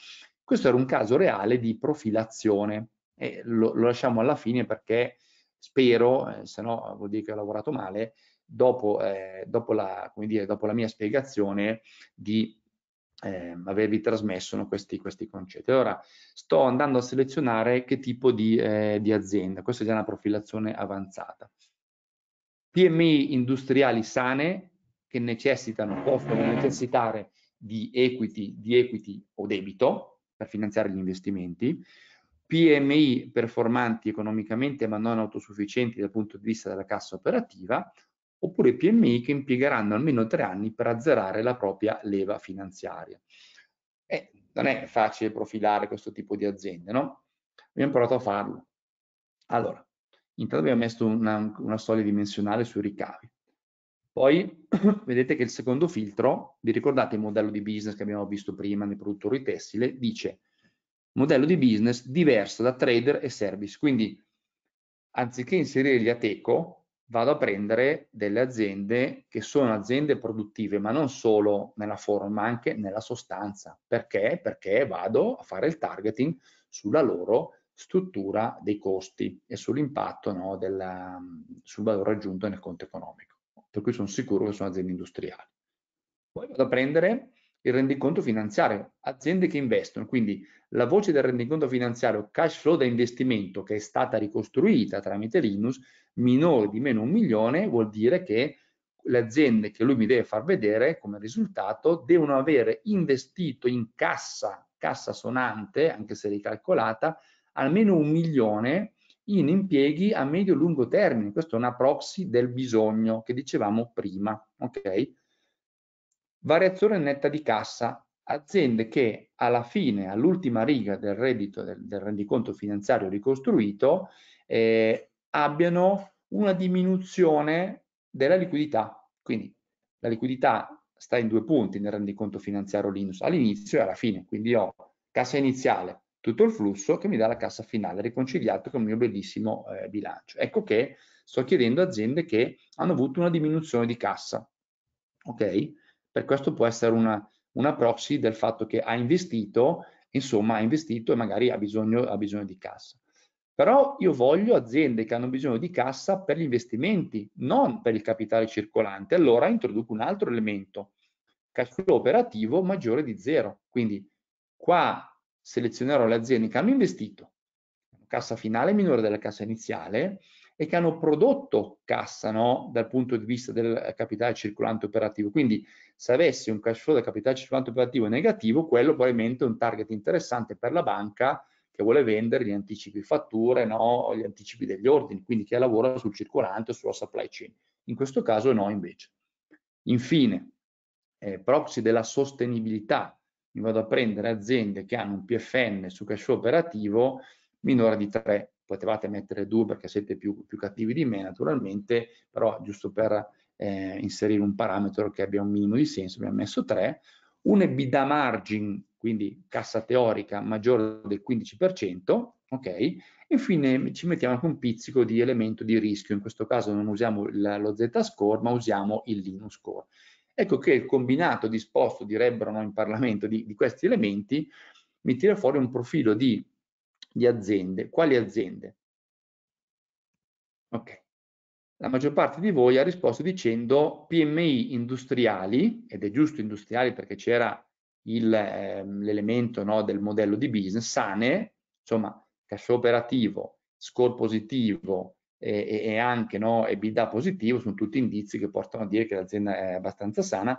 Questo era un caso reale di profilazione e lo, lo lasciamo alla fine perché spero, eh, se no vuol dire che ho lavorato male, dopo, eh, dopo, la, dire, dopo la mia spiegazione di eh, avevi trasmesso no, questi, questi, concetti. Allora, sto andando a selezionare che tipo di, eh, di azienda, questa è già una profilazione avanzata. PMI industriali sane che necessitano, possono necessitare di equity, di equity o debito per finanziare gli investimenti, PMI performanti economicamente ma non autosufficienti dal punto di vista della cassa operativa oppure PMI che impiegheranno almeno tre anni per azzerare la propria leva finanziaria. E eh, non è facile profilare questo tipo di aziende, no? Abbiamo provato a farlo. Allora, intanto abbiamo messo una, una soglia dimensionale sui ricavi. Poi vedete che il secondo filtro, vi ricordate il modello di business che abbiamo visto prima nei produttori tessile, dice modello di business diverso da trader e service. Quindi anziché inserire gli ATECO, vado a prendere delle aziende che sono aziende produttive, ma non solo nella forma, ma anche nella sostanza. Perché? Perché vado a fare il targeting sulla loro struttura dei costi e sull'impatto no, mm, sul valore aggiunto nel conto economico. Per cui sono sicuro che sono aziende industriali. Poi vado a prendere il rendiconto finanziario, aziende che investono, quindi la voce del rendiconto finanziario cash flow da investimento che è stata ricostruita tramite Linus minore di meno un milione vuol dire che le aziende che lui mi deve far vedere come risultato devono avere investito in cassa, cassa sonante, anche se ricalcolata, almeno un milione in impieghi a medio-lungo termine. Questo è una proxy del bisogno che dicevamo prima, ok? variazione netta di cassa, aziende che alla fine, all'ultima riga del reddito del, del rendiconto finanziario ricostruito, eh, abbiano una diminuzione della liquidità. Quindi la liquidità sta in due punti nel rendiconto finanziario Linux, all'inizio e alla fine. Quindi ho cassa iniziale, tutto il flusso che mi dà la cassa finale riconciliato con il mio bellissimo eh, bilancio. Ecco che sto chiedendo aziende che hanno avuto una diminuzione di cassa. Ok? Per questo può essere una, una proxy del fatto che ha investito, insomma ha investito e magari ha bisogno, ha bisogno di cassa. Però io voglio aziende che hanno bisogno di cassa per gli investimenti, non per il capitale circolante. Allora introduco un altro elemento, cash flow operativo maggiore di zero. Quindi qua selezionerò le aziende che hanno investito, cassa finale minore della cassa iniziale, e che hanno prodotto cassa no? dal punto di vista del capitale circolante operativo. Quindi se avessi un cash flow del capitale circolante operativo negativo, quello probabilmente è un target interessante per la banca che vuole vendere gli anticipi fatture, no? gli anticipi degli ordini, quindi che lavora sul circolante o sulla supply chain. In questo caso no invece. Infine, eh, proxy della sostenibilità, mi vado a prendere aziende che hanno un PFN su cash flow operativo minore di 3 potevate mettere due perché siete più, più cattivi di me naturalmente, però giusto per eh, inserire un parametro che abbia un minimo di senso, abbiamo messo tre, un EBITDA margin, quindi cassa teorica maggiore del 15%, ok? Infine ci mettiamo anche un pizzico di elemento di rischio, in questo caso non usiamo la, lo Z-score ma usiamo il Linux score. Ecco che il combinato disposto, direbbero no, in Parlamento, di, di questi elementi mi tira fuori un profilo di di aziende. Quali aziende? Ok. La maggior parte di voi ha risposto dicendo PMI industriali, ed è giusto industriali perché c'era ehm, l'elemento eh, no, del modello di business, sane, insomma, cash operativo, score positivo e, e anche no, EBITDA positivo, sono tutti indizi che portano a dire che l'azienda è abbastanza sana,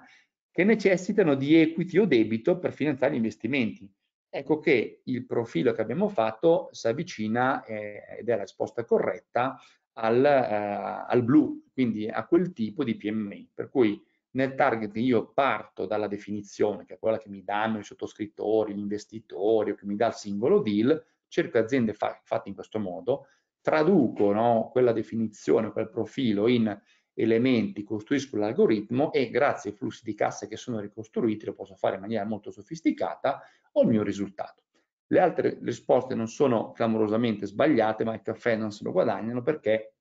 che necessitano di equity o debito per finanziare gli investimenti ecco che il profilo che abbiamo fatto si avvicina, eh, ed è la risposta corretta, al, eh, al, blu, quindi a quel tipo di PMI. Per cui nel target io parto dalla definizione, che è quella che mi danno i sottoscrittori, gli investitori, o che mi dà il singolo deal, cerco aziende fa fatte in questo modo, traduco no, quella definizione, quel profilo in elementi costruisco l'algoritmo e grazie ai flussi di cassa che sono ricostruiti, lo posso fare in maniera molto sofisticata, ho il mio risultato. Le altre risposte non sono clamorosamente sbagliate, ma il caffè non se lo guadagnano perché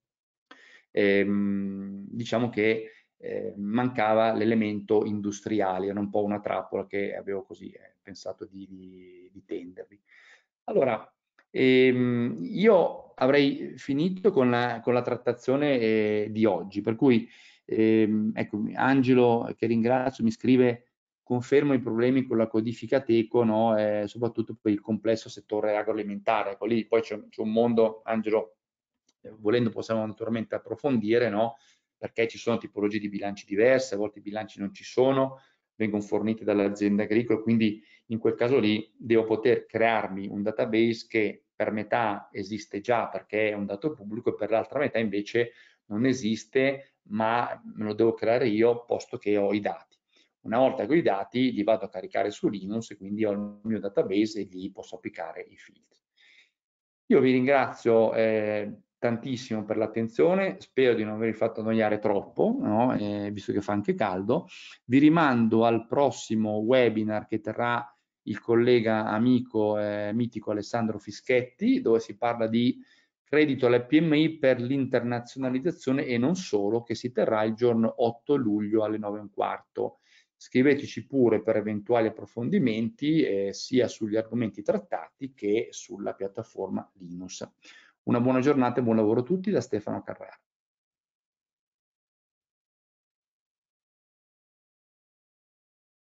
ehm, diciamo che eh, mancava l'elemento industriale, era un po' una trappola che avevo così eh, pensato di, di, di tendervi. Allora, e, ehm, io avrei finito con la, con la trattazione eh, di oggi, per cui ehm, ecco, Angelo, che ringrazio, mi scrive confermo i problemi con la codifica teco, no? eh, soprattutto per il complesso settore agroalimentare. Ecco, lì poi c'è, un mondo, Angelo, eh, volendo possiamo naturalmente approfondire, no? perché ci sono tipologie di bilanci diverse, a volte i bilanci non ci sono, vengono forniti dall'azienda agricola, quindi in quel caso lì devo poter crearmi un database che per metà esiste già perché è un dato pubblico e per l'altra metà invece non esiste ma me lo devo creare io posto che ho i dati. Una volta che ho i dati li vado a caricare su Linux e quindi ho il mio database e lì posso applicare i filtri. Io vi ringrazio eh, tantissimo per l'attenzione, spero di non avervi fatto annoiare troppo, no? eh, visto che fa anche caldo. Vi rimando al prossimo webinar che terrà il collega amico eh, mitico Alessandro Fischetti, dove si parla di credito alle PMI per l'internazionalizzazione e non solo, che si terrà il giorno 8 luglio alle 9 e un quarto. Scriveteci pure per eventuali approfondimenti eh, sia sugli argomenti trattati che sulla piattaforma Linus. Una buona giornata e buon lavoro a tutti da Stefano Carrera.